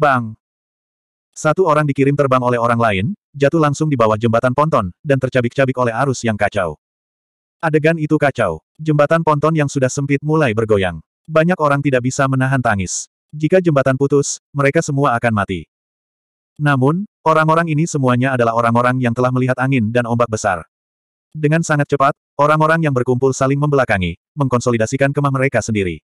Bang! Satu orang dikirim terbang oleh orang lain, jatuh langsung di bawah jembatan ponton, dan tercabik-cabik oleh arus yang kacau. Adegan itu kacau. Jembatan ponton yang sudah sempit mulai bergoyang. Banyak orang tidak bisa menahan tangis. Jika jembatan putus, mereka semua akan mati. Namun, orang-orang ini semuanya adalah orang-orang yang telah melihat angin dan ombak besar. Dengan sangat cepat, orang-orang yang berkumpul saling membelakangi, mengkonsolidasikan kemah mereka sendiri.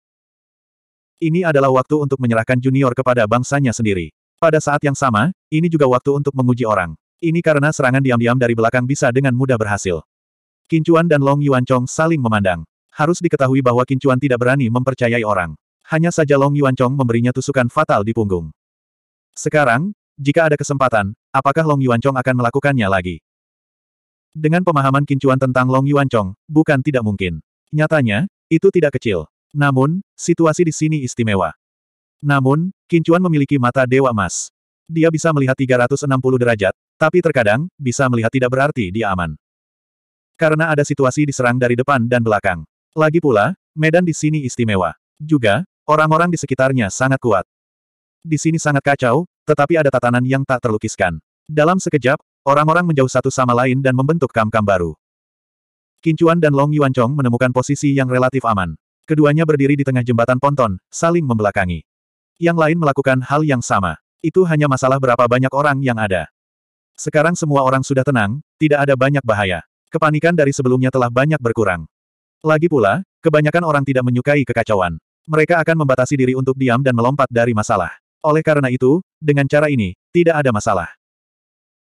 Ini adalah waktu untuk menyerahkan junior kepada bangsanya sendiri. Pada saat yang sama, ini juga waktu untuk menguji orang. Ini karena serangan diam-diam dari belakang bisa dengan mudah berhasil. Kincuan dan Long Yuan Chong saling memandang. Harus diketahui bahwa Kincuan tidak berani mempercayai orang. Hanya saja Long Yuan Chong memberinya tusukan fatal di punggung. Sekarang, jika ada kesempatan, apakah Long Yuan Chong akan melakukannya lagi? Dengan pemahaman Kincuan tentang Long Yuan Chong, bukan tidak mungkin. Nyatanya, itu tidak kecil. Namun, situasi di sini istimewa. Namun, Kincuan memiliki mata Dewa emas. Dia bisa melihat 360 derajat, tapi terkadang, bisa melihat tidak berarti dia aman. Karena ada situasi diserang dari depan dan belakang. Lagi pula, medan di sini istimewa. Juga, orang-orang di sekitarnya sangat kuat. Di sini sangat kacau, tetapi ada tatanan yang tak terlukiskan. Dalam sekejap, orang-orang menjauh satu sama lain dan membentuk kam-kam baru. Kincuan dan Long Yuan Chong menemukan posisi yang relatif aman. Keduanya berdiri di tengah jembatan ponton, saling membelakangi. Yang lain melakukan hal yang sama. Itu hanya masalah berapa banyak orang yang ada. Sekarang semua orang sudah tenang, tidak ada banyak bahaya. Kepanikan dari sebelumnya telah banyak berkurang. Lagi pula, kebanyakan orang tidak menyukai kekacauan. Mereka akan membatasi diri untuk diam dan melompat dari masalah. Oleh karena itu, dengan cara ini, tidak ada masalah.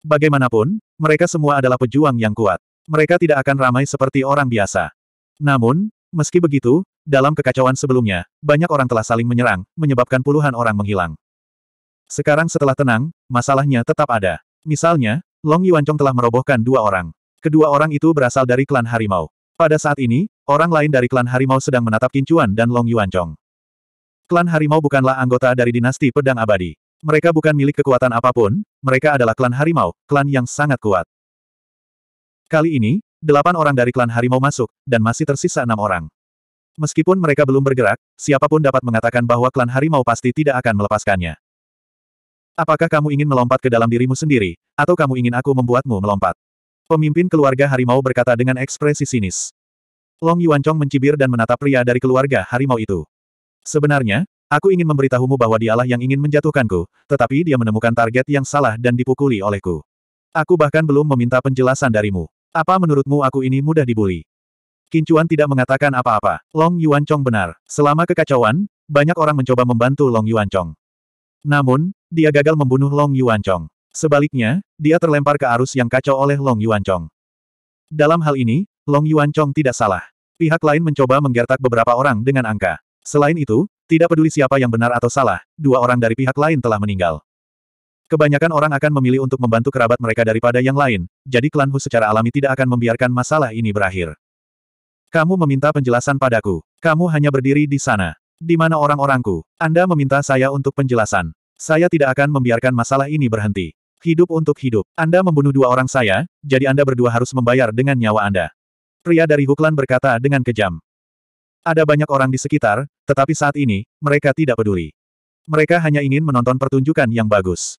Bagaimanapun, mereka semua adalah pejuang yang kuat. Mereka tidak akan ramai seperti orang biasa. Namun, meski begitu, dalam kekacauan sebelumnya, banyak orang telah saling menyerang, menyebabkan puluhan orang menghilang. Sekarang setelah tenang, masalahnya tetap ada. Misalnya, Long Yuanchong telah merobohkan dua orang. Kedua orang itu berasal dari klan harimau. Pada saat ini, orang lain dari klan harimau sedang menatap Kincuan dan Long Yuanchong. Klan harimau bukanlah anggota dari dinasti pedang abadi. Mereka bukan milik kekuatan apapun, mereka adalah klan harimau, klan yang sangat kuat. Kali ini, delapan orang dari klan harimau masuk, dan masih tersisa enam orang. Meskipun mereka belum bergerak, siapapun dapat mengatakan bahwa klan harimau pasti tidak akan melepaskannya. Apakah kamu ingin melompat ke dalam dirimu sendiri, atau kamu ingin aku membuatmu melompat? Pemimpin keluarga harimau berkata dengan ekspresi sinis. Long Yuanchong mencibir dan menatap pria dari keluarga harimau itu. Sebenarnya, aku ingin memberitahumu bahwa dialah yang ingin menjatuhkanku, tetapi dia menemukan target yang salah dan dipukuli olehku. Aku bahkan belum meminta penjelasan darimu. Apa menurutmu aku ini mudah dibully? Kincuan tidak mengatakan apa-apa. Long Yuanchong benar. Selama kekacauan, banyak orang mencoba membantu Long Yuanchong. Namun, dia gagal membunuh Long Yuanchong. Sebaliknya, dia terlempar ke arus yang kacau oleh Long Yuanchong. Dalam hal ini, Long Yuanchong tidak salah. Pihak lain mencoba menggertak beberapa orang dengan angka. Selain itu, tidak peduli siapa yang benar atau salah, dua orang dari pihak lain telah meninggal. Kebanyakan orang akan memilih untuk membantu kerabat mereka daripada yang lain, jadi klan Hu secara alami tidak akan membiarkan masalah ini berakhir. Kamu meminta penjelasan padaku. Kamu hanya berdiri di sana. Di mana orang-orangku? Anda meminta saya untuk penjelasan. Saya tidak akan membiarkan masalah ini berhenti. Hidup untuk hidup. Anda membunuh dua orang saya, jadi Anda berdua harus membayar dengan nyawa Anda. Pria dari Huklan berkata dengan kejam. Ada banyak orang di sekitar, tetapi saat ini, mereka tidak peduli. Mereka hanya ingin menonton pertunjukan yang bagus.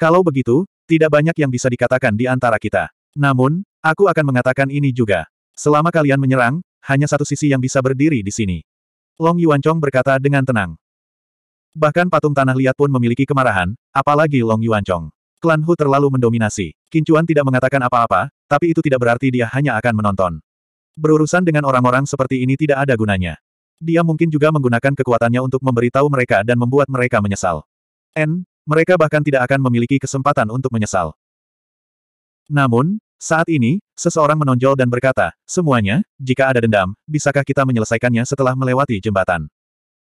Kalau begitu, tidak banyak yang bisa dikatakan di antara kita. Namun, aku akan mengatakan ini juga. Selama kalian menyerang, hanya satu sisi yang bisa berdiri di sini. Long Yuan Chong berkata dengan tenang. Bahkan patung tanah liat pun memiliki kemarahan, apalagi Long Yuan Chong. Klan Hu terlalu mendominasi. Kincuan tidak mengatakan apa-apa, tapi itu tidak berarti dia hanya akan menonton. Berurusan dengan orang-orang seperti ini tidak ada gunanya. Dia mungkin juga menggunakan kekuatannya untuk memberitahu mereka dan membuat mereka menyesal. N, mereka bahkan tidak akan memiliki kesempatan untuk menyesal. Namun, saat ini, seseorang menonjol dan berkata, semuanya, jika ada dendam, bisakah kita menyelesaikannya setelah melewati jembatan?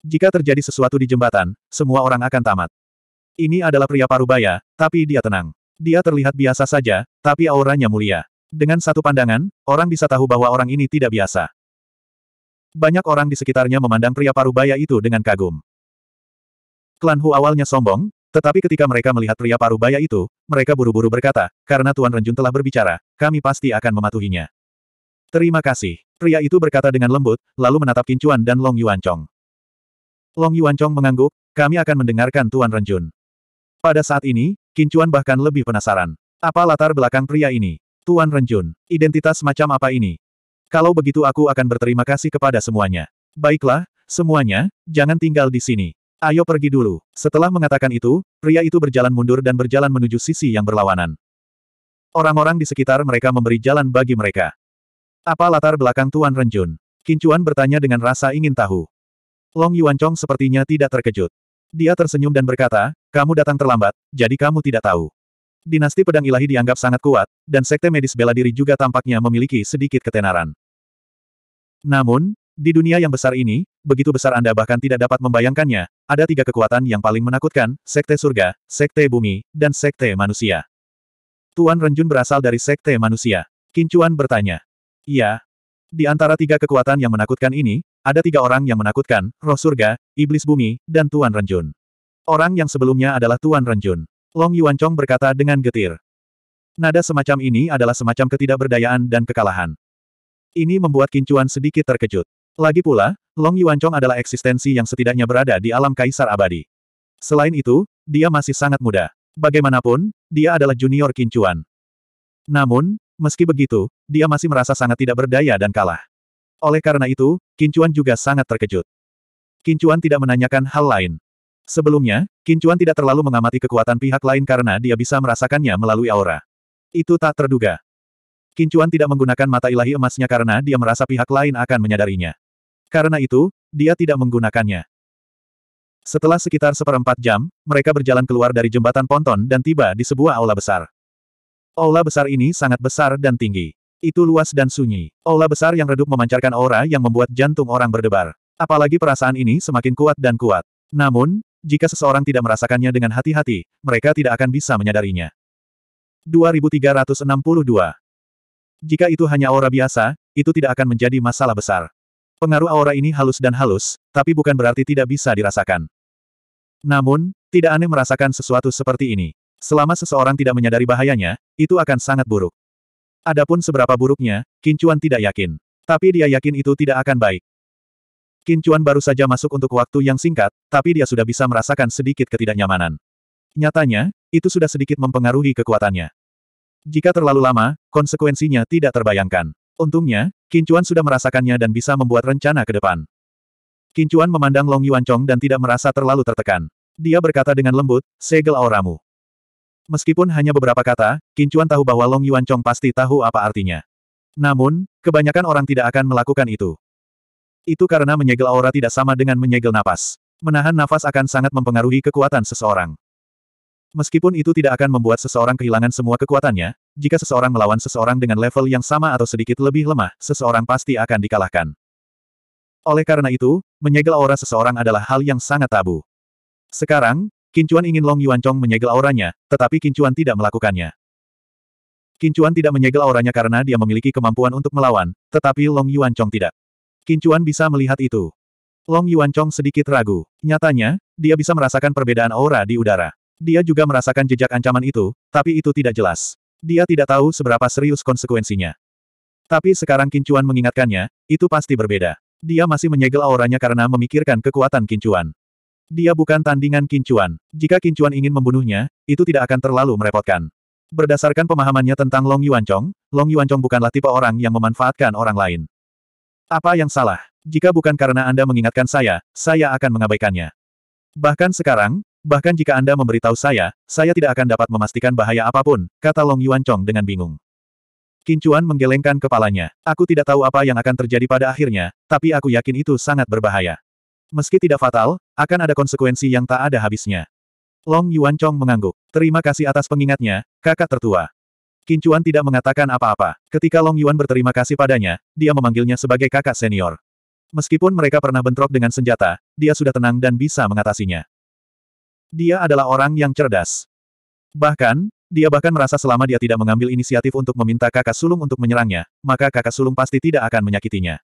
Jika terjadi sesuatu di jembatan, semua orang akan tamat. Ini adalah pria parubaya, tapi dia tenang. Dia terlihat biasa saja, tapi auranya mulia. Dengan satu pandangan, orang bisa tahu bahwa orang ini tidak biasa. Banyak orang di sekitarnya memandang pria parubaya itu dengan kagum. Klan Hu awalnya sombong, tetapi ketika mereka melihat pria parubaya itu, mereka buru-buru berkata, karena Tuan Renjun telah berbicara, kami pasti akan mematuhinya. Terima kasih. Pria itu berkata dengan lembut, lalu menatap Kincuan dan Long Yuan Chong. Long Yuan Chong mengangguk, kami akan mendengarkan Tuan Renjun. Pada saat ini, Kincuan bahkan lebih penasaran. Apa latar belakang pria ini? Tuan Renjun, identitas macam apa ini? Kalau begitu aku akan berterima kasih kepada semuanya. Baiklah, semuanya, jangan tinggal di sini. Ayo pergi dulu. Setelah mengatakan itu, pria itu berjalan mundur dan berjalan menuju sisi yang berlawanan. Orang-orang di sekitar mereka memberi jalan bagi mereka. Apa latar belakang Tuan Renjun? Kincuan bertanya dengan rasa ingin tahu. Long Yuan Chong sepertinya tidak terkejut. Dia tersenyum dan berkata, kamu datang terlambat, jadi kamu tidak tahu. Dinasti pedang ilahi dianggap sangat kuat, dan sekte medis bela diri juga tampaknya memiliki sedikit ketenaran. Namun, di dunia yang besar ini, begitu besar Anda bahkan tidak dapat membayangkannya, ada tiga kekuatan yang paling menakutkan, sekte surga, sekte bumi, dan sekte manusia. Tuan Renjun berasal dari sekte manusia. Kincuan bertanya. Iya. Di antara tiga kekuatan yang menakutkan ini, ada tiga orang yang menakutkan, roh surga, iblis bumi, dan Tuan Renjun. Orang yang sebelumnya adalah Tuan Renjun. Long Yuan Chong berkata dengan getir. Nada semacam ini adalah semacam ketidakberdayaan dan kekalahan. Ini membuat Kincuan sedikit terkejut. Lagi pula, Long Yuan Chong adalah eksistensi yang setidaknya berada di alam kaisar abadi. Selain itu, dia masih sangat muda. Bagaimanapun, dia adalah junior kincuan. Namun, meski begitu, dia masih merasa sangat tidak berdaya dan kalah. Oleh karena itu, kincuan juga sangat terkejut. Kincuan tidak menanyakan hal lain. Sebelumnya, kincuan tidak terlalu mengamati kekuatan pihak lain karena dia bisa merasakannya melalui aura. Itu tak terduga. Kincuan tidak menggunakan mata ilahi emasnya karena dia merasa pihak lain akan menyadarinya. Karena itu, dia tidak menggunakannya. Setelah sekitar seperempat jam, mereka berjalan keluar dari jembatan ponton dan tiba di sebuah aula besar. Aula besar ini sangat besar dan tinggi. Itu luas dan sunyi. Aula besar yang redup memancarkan aura yang membuat jantung orang berdebar. Apalagi perasaan ini semakin kuat dan kuat. Namun, jika seseorang tidak merasakannya dengan hati-hati, mereka tidak akan bisa menyadarinya. 2362 Jika itu hanya aura biasa, itu tidak akan menjadi masalah besar. Pengaruh aura ini halus dan halus, tapi bukan berarti tidak bisa dirasakan. Namun, tidak aneh merasakan sesuatu seperti ini. Selama seseorang tidak menyadari bahayanya, itu akan sangat buruk. Adapun seberapa buruknya, Kincuan tidak yakin. Tapi dia yakin itu tidak akan baik. Kincuan baru saja masuk untuk waktu yang singkat, tapi dia sudah bisa merasakan sedikit ketidaknyamanan. Nyatanya, itu sudah sedikit mempengaruhi kekuatannya. Jika terlalu lama, konsekuensinya tidak terbayangkan. Untungnya, Kincuan sudah merasakannya dan bisa membuat rencana ke depan. Kincuan memandang Long Yuancong dan tidak merasa terlalu tertekan. Dia berkata dengan lembut, segel auramu. Meskipun hanya beberapa kata, Kincuan tahu bahwa Long Yuancong pasti tahu apa artinya. Namun, kebanyakan orang tidak akan melakukan itu. Itu karena menyegel aura tidak sama dengan menyegel napas. Menahan nafas akan sangat mempengaruhi kekuatan seseorang. Meskipun itu tidak akan membuat seseorang kehilangan semua kekuatannya, jika seseorang melawan seseorang dengan level yang sama atau sedikit lebih lemah, seseorang pasti akan dikalahkan. Oleh karena itu, menyegel aura seseorang adalah hal yang sangat tabu. Sekarang, Kincuan ingin Long Yuancong menyegel auranya, tetapi Kincuan tidak melakukannya. Kincuan tidak menyegel auranya karena dia memiliki kemampuan untuk melawan, tetapi Long Yuancong tidak. Kincuan bisa melihat itu. Long Yuancong sedikit ragu. Nyatanya, dia bisa merasakan perbedaan aura di udara. Dia juga merasakan jejak ancaman itu, tapi itu tidak jelas. Dia tidak tahu seberapa serius konsekuensinya. Tapi sekarang Kincuan mengingatkannya, itu pasti berbeda. Dia masih menyegel auranya karena memikirkan kekuatan Kincuan. Dia bukan tandingan Kincuan. Jika Kincuan ingin membunuhnya, itu tidak akan terlalu merepotkan. Berdasarkan pemahamannya tentang Long Chong, Long Chong bukanlah tipe orang yang memanfaatkan orang lain. Apa yang salah? Jika bukan karena Anda mengingatkan saya, saya akan mengabaikannya. Bahkan sekarang, Bahkan jika Anda memberitahu saya, saya tidak akan dapat memastikan bahaya apapun, kata Long Yuan Chong dengan bingung. Kincuan menggelengkan kepalanya. Aku tidak tahu apa yang akan terjadi pada akhirnya, tapi aku yakin itu sangat berbahaya. Meski tidak fatal, akan ada konsekuensi yang tak ada habisnya. Long Yuan Chong mengangguk. Terima kasih atas pengingatnya, kakak tertua. Kincuan tidak mengatakan apa-apa. Ketika Long Yuan berterima kasih padanya, dia memanggilnya sebagai kakak senior. Meskipun mereka pernah bentrok dengan senjata, dia sudah tenang dan bisa mengatasinya. Dia adalah orang yang cerdas. Bahkan, dia bahkan merasa selama dia tidak mengambil inisiatif untuk meminta kakak sulung untuk menyerangnya, maka kakak sulung pasti tidak akan menyakitinya.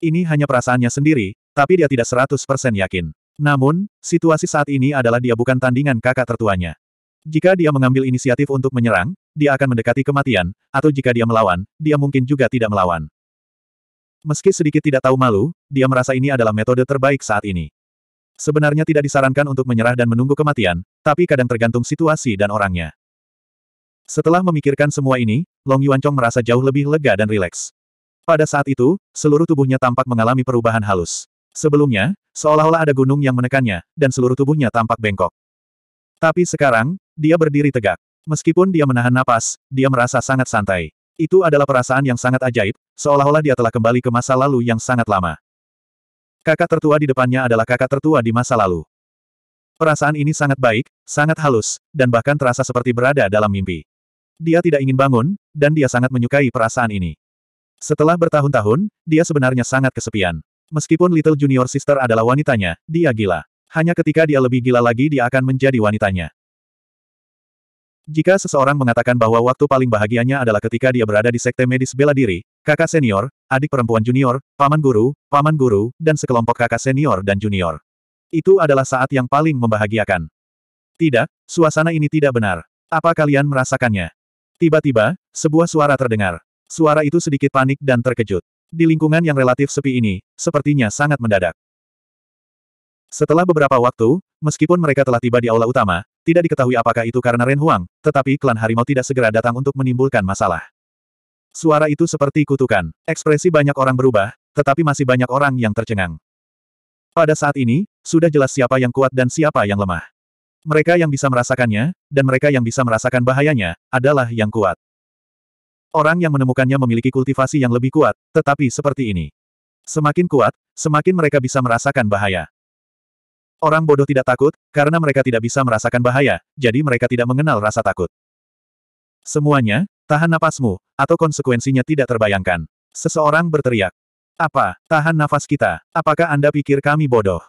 Ini hanya perasaannya sendiri, tapi dia tidak 100% yakin. Namun, situasi saat ini adalah dia bukan tandingan kakak tertuanya. Jika dia mengambil inisiatif untuk menyerang, dia akan mendekati kematian, atau jika dia melawan, dia mungkin juga tidak melawan. Meski sedikit tidak tahu malu, dia merasa ini adalah metode terbaik saat ini. Sebenarnya tidak disarankan untuk menyerah dan menunggu kematian, tapi kadang tergantung situasi dan orangnya. Setelah memikirkan semua ini, Long Chong merasa jauh lebih lega dan rileks. Pada saat itu, seluruh tubuhnya tampak mengalami perubahan halus. Sebelumnya, seolah-olah ada gunung yang menekannya, dan seluruh tubuhnya tampak bengkok. Tapi sekarang, dia berdiri tegak. Meskipun dia menahan napas, dia merasa sangat santai. Itu adalah perasaan yang sangat ajaib, seolah-olah dia telah kembali ke masa lalu yang sangat lama. Kakak tertua di depannya adalah kakak tertua di masa lalu. Perasaan ini sangat baik, sangat halus, dan bahkan terasa seperti berada dalam mimpi. Dia tidak ingin bangun, dan dia sangat menyukai perasaan ini. Setelah bertahun-tahun, dia sebenarnya sangat kesepian. Meskipun Little Junior Sister adalah wanitanya, dia gila. Hanya ketika dia lebih gila lagi dia akan menjadi wanitanya. Jika seseorang mengatakan bahwa waktu paling bahagianya adalah ketika dia berada di sekte medis bela diri, kakak senior, adik perempuan junior, paman guru, paman guru, dan sekelompok kakak senior dan junior. Itu adalah saat yang paling membahagiakan. Tidak, suasana ini tidak benar. Apa kalian merasakannya? Tiba-tiba, sebuah suara terdengar. Suara itu sedikit panik dan terkejut. Di lingkungan yang relatif sepi ini, sepertinya sangat mendadak. Setelah beberapa waktu, meskipun mereka telah tiba di aula utama, tidak diketahui apakah itu karena Ren Huang, tetapi klan harimau tidak segera datang untuk menimbulkan masalah. Suara itu seperti kutukan. Ekspresi banyak orang berubah, tetapi masih banyak orang yang tercengang. Pada saat ini, sudah jelas siapa yang kuat dan siapa yang lemah. Mereka yang bisa merasakannya, dan mereka yang bisa merasakan bahayanya, adalah yang kuat. Orang yang menemukannya memiliki kultivasi yang lebih kuat, tetapi seperti ini. Semakin kuat, semakin mereka bisa merasakan bahaya. Orang bodoh tidak takut, karena mereka tidak bisa merasakan bahaya, jadi mereka tidak mengenal rasa takut. Semuanya, tahan napasmu, atau konsekuensinya tidak terbayangkan. Seseorang berteriak. Apa, tahan nafas kita, apakah Anda pikir kami bodoh?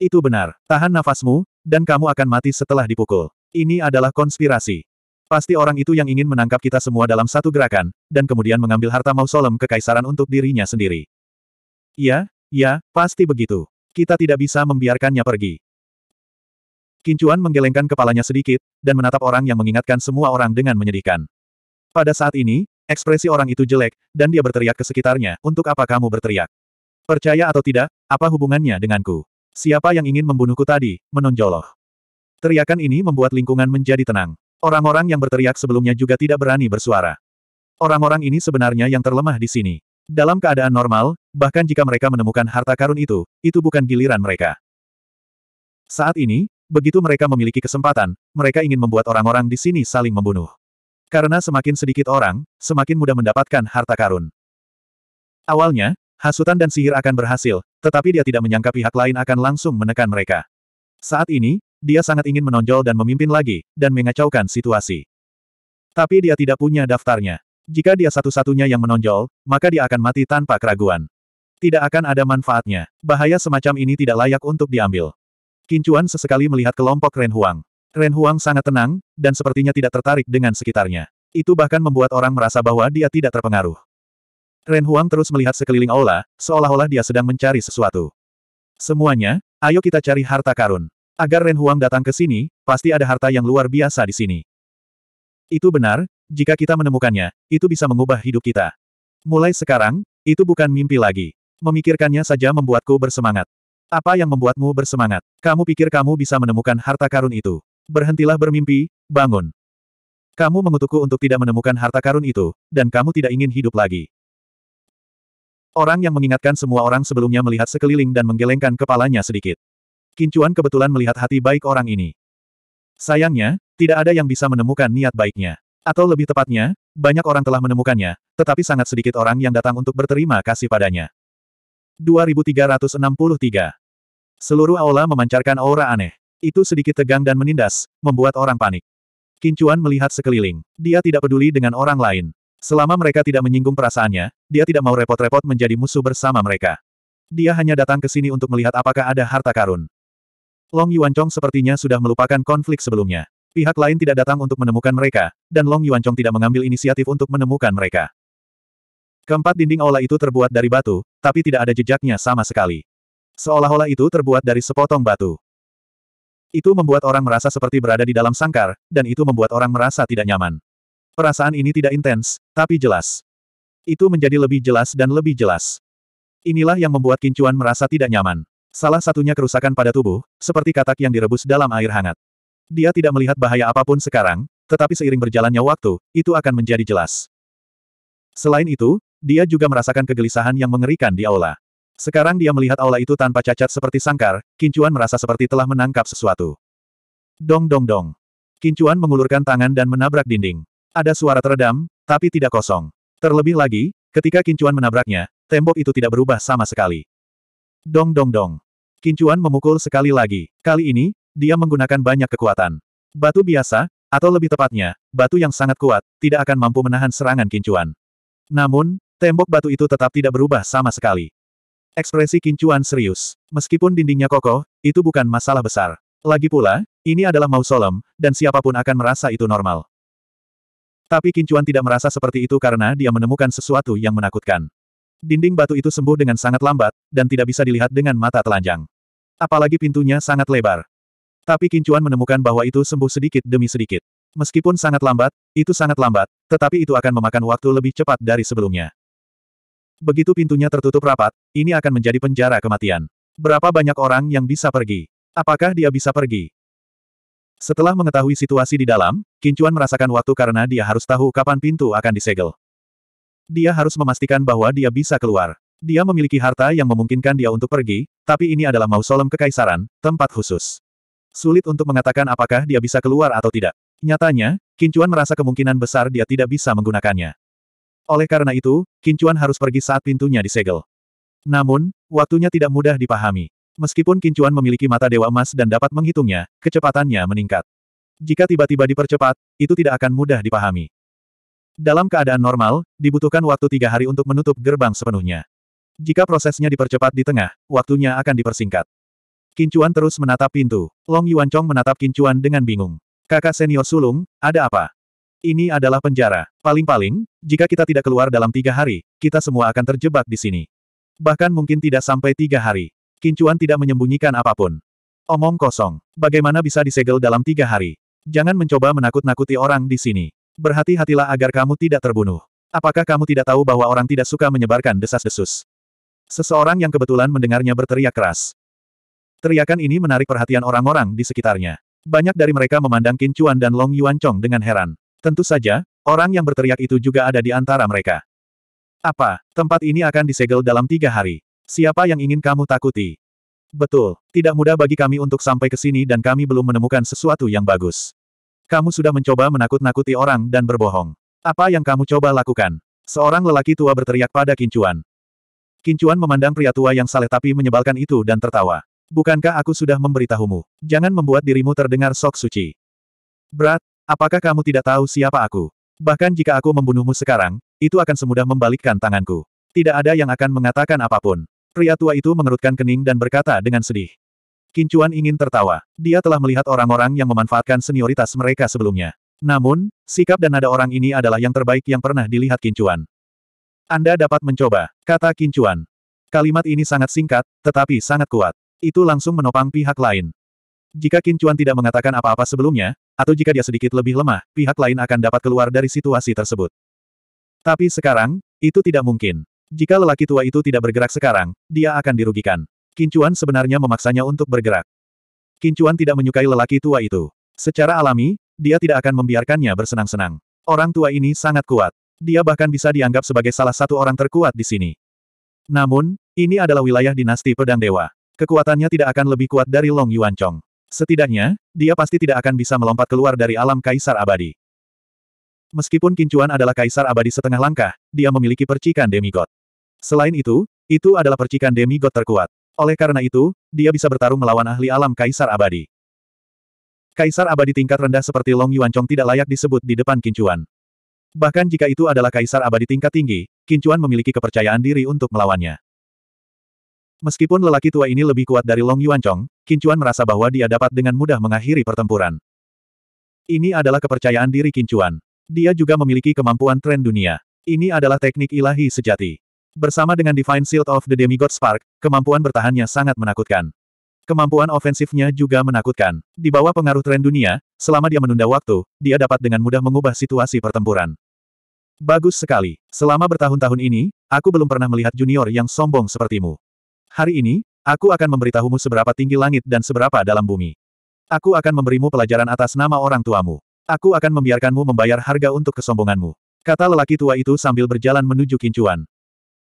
Itu benar, tahan nafasmu, dan kamu akan mati setelah dipukul. Ini adalah konspirasi. Pasti orang itu yang ingin menangkap kita semua dalam satu gerakan, dan kemudian mengambil harta mausolem kekaisaran untuk dirinya sendiri. Ya, ya, pasti begitu. Kita tidak bisa membiarkannya pergi. Kincuan menggelengkan kepalanya sedikit, dan menatap orang yang mengingatkan semua orang dengan menyedihkan. Pada saat ini, ekspresi orang itu jelek, dan dia berteriak ke sekitarnya, untuk apa kamu berteriak? Percaya atau tidak, apa hubungannya denganku? Siapa yang ingin membunuhku tadi, menonjoloh. Teriakan ini membuat lingkungan menjadi tenang. Orang-orang yang berteriak sebelumnya juga tidak berani bersuara. Orang-orang ini sebenarnya yang terlemah di sini. Dalam keadaan normal, bahkan jika mereka menemukan harta karun itu, itu bukan giliran mereka. Saat ini, begitu mereka memiliki kesempatan, mereka ingin membuat orang-orang di sini saling membunuh. Karena semakin sedikit orang, semakin mudah mendapatkan harta karun. Awalnya, hasutan dan sihir akan berhasil, tetapi dia tidak menyangka pihak lain akan langsung menekan mereka. Saat ini, dia sangat ingin menonjol dan memimpin lagi, dan mengacaukan situasi. Tapi dia tidak punya daftarnya. Jika dia satu-satunya yang menonjol, maka dia akan mati tanpa keraguan. Tidak akan ada manfaatnya. Bahaya semacam ini tidak layak untuk diambil. Kincuan sesekali melihat kelompok Ren Huang. Ren Huang sangat tenang, dan sepertinya tidak tertarik dengan sekitarnya. Itu bahkan membuat orang merasa bahwa dia tidak terpengaruh. Ren Huang terus melihat sekeliling aula, seolah-olah dia sedang mencari sesuatu. Semuanya, ayo kita cari harta karun. Agar Ren Huang datang ke sini, pasti ada harta yang luar biasa di sini. Itu benar, jika kita menemukannya, itu bisa mengubah hidup kita. Mulai sekarang, itu bukan mimpi lagi. Memikirkannya saja membuatku bersemangat. Apa yang membuatmu bersemangat? Kamu pikir kamu bisa menemukan harta karun itu? Berhentilah bermimpi, bangun. Kamu mengutukku untuk tidak menemukan harta karun itu, dan kamu tidak ingin hidup lagi. Orang yang mengingatkan semua orang sebelumnya melihat sekeliling dan menggelengkan kepalanya sedikit. Kincuan kebetulan melihat hati baik orang ini. Sayangnya, tidak ada yang bisa menemukan niat baiknya. Atau lebih tepatnya, banyak orang telah menemukannya, tetapi sangat sedikit orang yang datang untuk berterima kasih padanya. 2363 Seluruh aula memancarkan aura aneh. Itu sedikit tegang dan menindas, membuat orang panik. Kincuan melihat sekeliling. Dia tidak peduli dengan orang lain. Selama mereka tidak menyinggung perasaannya, dia tidak mau repot-repot menjadi musuh bersama mereka. Dia hanya datang ke sini untuk melihat apakah ada harta karun. Long Yuan Chong sepertinya sudah melupakan konflik sebelumnya. Pihak lain tidak datang untuk menemukan mereka, dan Long Yuancong tidak mengambil inisiatif untuk menemukan mereka. Keempat dinding aula itu terbuat dari batu, tapi tidak ada jejaknya sama sekali. Seolah-olah itu terbuat dari sepotong batu. Itu membuat orang merasa seperti berada di dalam sangkar, dan itu membuat orang merasa tidak nyaman. Perasaan ini tidak intens, tapi jelas. Itu menjadi lebih jelas dan lebih jelas. Inilah yang membuat Kincuan merasa tidak nyaman. Salah satunya kerusakan pada tubuh, seperti katak yang direbus dalam air hangat. Dia tidak melihat bahaya apapun sekarang, tetapi seiring berjalannya waktu, itu akan menjadi jelas. Selain itu, dia juga merasakan kegelisahan yang mengerikan di aula. Sekarang dia melihat aula itu tanpa cacat seperti sangkar, Kincuan merasa seperti telah menangkap sesuatu. Dong dong dong. Kincuan mengulurkan tangan dan menabrak dinding. Ada suara teredam, tapi tidak kosong. Terlebih lagi, ketika Kincuan menabraknya, tembok itu tidak berubah sama sekali. Dong dong dong. Kincuan memukul sekali lagi. Kali ini, dia menggunakan banyak kekuatan. Batu biasa, atau lebih tepatnya, batu yang sangat kuat, tidak akan mampu menahan serangan kincuan. Namun, tembok batu itu tetap tidak berubah sama sekali. Ekspresi kincuan serius. Meskipun dindingnya kokoh, itu bukan masalah besar. Lagi pula, ini adalah mausoleum, dan siapapun akan merasa itu normal. Tapi kincuan tidak merasa seperti itu karena dia menemukan sesuatu yang menakutkan. Dinding batu itu sembuh dengan sangat lambat, dan tidak bisa dilihat dengan mata telanjang. Apalagi pintunya sangat lebar. Tapi Kincuan menemukan bahwa itu sembuh sedikit demi sedikit. Meskipun sangat lambat, itu sangat lambat, tetapi itu akan memakan waktu lebih cepat dari sebelumnya. Begitu pintunya tertutup rapat, ini akan menjadi penjara kematian. Berapa banyak orang yang bisa pergi? Apakah dia bisa pergi? Setelah mengetahui situasi di dalam, Kincuan merasakan waktu karena dia harus tahu kapan pintu akan disegel. Dia harus memastikan bahwa dia bisa keluar. Dia memiliki harta yang memungkinkan dia untuk pergi, tapi ini adalah mausolem kekaisaran, tempat khusus. Sulit untuk mengatakan apakah dia bisa keluar atau tidak. Nyatanya, Kincuan merasa kemungkinan besar dia tidak bisa menggunakannya. Oleh karena itu, Kincuan harus pergi saat pintunya disegel. Namun, waktunya tidak mudah dipahami. Meskipun Kincuan memiliki mata dewa emas dan dapat menghitungnya, kecepatannya meningkat. Jika tiba-tiba dipercepat, itu tidak akan mudah dipahami. Dalam keadaan normal, dibutuhkan waktu tiga hari untuk menutup gerbang sepenuhnya. Jika prosesnya dipercepat di tengah, waktunya akan dipersingkat. Kincuan terus menatap pintu. Long Yuan Chong menatap Kincuan dengan bingung. Kakak senior sulung, ada apa? Ini adalah penjara. Paling-paling, jika kita tidak keluar dalam tiga hari, kita semua akan terjebak di sini. Bahkan mungkin tidak sampai tiga hari. Kincuan tidak menyembunyikan apapun. Omong kosong. Bagaimana bisa disegel dalam tiga hari? Jangan mencoba menakut-nakuti orang di sini. Berhati-hatilah agar kamu tidak terbunuh. Apakah kamu tidak tahu bahwa orang tidak suka menyebarkan desas-desus? Seseorang yang kebetulan mendengarnya berteriak keras. Teriakan ini menarik perhatian orang-orang di sekitarnya. Banyak dari mereka memandang Qin Chuan dan Long Yuan Chong dengan heran. Tentu saja, orang yang berteriak itu juga ada di antara mereka. Apa, tempat ini akan disegel dalam tiga hari. Siapa yang ingin kamu takuti? Betul, tidak mudah bagi kami untuk sampai ke sini dan kami belum menemukan sesuatu yang bagus. Kamu sudah mencoba menakut-nakuti orang dan berbohong. Apa yang kamu coba lakukan? Seorang lelaki tua berteriak pada Kincuan. Kincuan memandang pria tua yang saleh tapi menyebalkan itu dan tertawa bukankah aku sudah memberitahumu? Jangan membuat dirimu terdengar sok suci. Berat, apakah kamu tidak tahu siapa aku? Bahkan jika aku membunuhmu sekarang, itu akan semudah membalikkan tanganku. Tidak ada yang akan mengatakan apapun. Pria tua itu mengerutkan kening dan berkata dengan sedih. Kincuan ingin tertawa. Dia telah melihat orang-orang yang memanfaatkan senioritas mereka sebelumnya. Namun, sikap dan nada orang ini adalah yang terbaik yang pernah dilihat Kincuan. Anda dapat mencoba, kata Kincuan. Kalimat ini sangat singkat, tetapi sangat kuat itu langsung menopang pihak lain. Jika Qin Chuan tidak mengatakan apa-apa sebelumnya, atau jika dia sedikit lebih lemah, pihak lain akan dapat keluar dari situasi tersebut. Tapi sekarang, itu tidak mungkin. Jika lelaki tua itu tidak bergerak sekarang, dia akan dirugikan. Qin Chuan sebenarnya memaksanya untuk bergerak. Qin Chuan tidak menyukai lelaki tua itu. Secara alami, dia tidak akan membiarkannya bersenang-senang. Orang tua ini sangat kuat. Dia bahkan bisa dianggap sebagai salah satu orang terkuat di sini. Namun, ini adalah wilayah dinasti pedang dewa. Kekuatannya tidak akan lebih kuat dari Long Yuan Chong. Setidaknya, dia pasti tidak akan bisa melompat keluar dari alam kaisar abadi. Meskipun Kincuan adalah kaisar abadi setengah langkah, dia memiliki percikan demigod. Selain itu, itu adalah percikan demigod terkuat. Oleh karena itu, dia bisa bertarung melawan ahli alam kaisar abadi. Kaisar abadi tingkat rendah seperti Long Yuan Chong tidak layak disebut di depan Kincuan. Bahkan jika itu adalah kaisar abadi tingkat tinggi, Kincuan memiliki kepercayaan diri untuk melawannya. Meskipun lelaki tua ini lebih kuat dari Long Yuan Qin Kincuan merasa bahwa dia dapat dengan mudah mengakhiri pertempuran. Ini adalah kepercayaan diri Kincuan. Dia juga memiliki kemampuan tren dunia. Ini adalah teknik ilahi sejati. Bersama dengan Divine Shield of the Demigod Spark, kemampuan bertahannya sangat menakutkan. Kemampuan ofensifnya juga menakutkan. Di bawah pengaruh tren dunia, selama dia menunda waktu, dia dapat dengan mudah mengubah situasi pertempuran. Bagus sekali. Selama bertahun-tahun ini, aku belum pernah melihat junior yang sombong sepertimu. Hari ini, aku akan memberitahumu seberapa tinggi langit dan seberapa dalam bumi. Aku akan memberimu pelajaran atas nama orang tuamu. Aku akan membiarkanmu membayar harga untuk kesombonganmu. Kata lelaki tua itu sambil berjalan menuju Kincuan.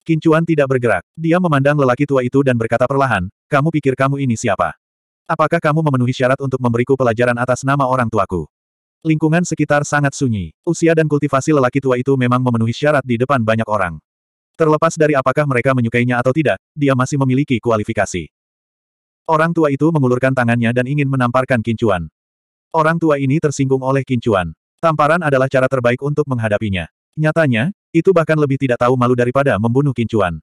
Kincuan tidak bergerak. Dia memandang lelaki tua itu dan berkata perlahan, kamu pikir kamu ini siapa? Apakah kamu memenuhi syarat untuk memberiku pelajaran atas nama orang tuaku? Lingkungan sekitar sangat sunyi. Usia dan kultivasi lelaki tua itu memang memenuhi syarat di depan banyak orang. Terlepas dari apakah mereka menyukainya atau tidak, dia masih memiliki kualifikasi. Orang tua itu mengulurkan tangannya dan ingin menamparkan kincuan. Orang tua ini tersinggung oleh kincuan. Tamparan adalah cara terbaik untuk menghadapinya. Nyatanya, itu bahkan lebih tidak tahu malu daripada membunuh kincuan.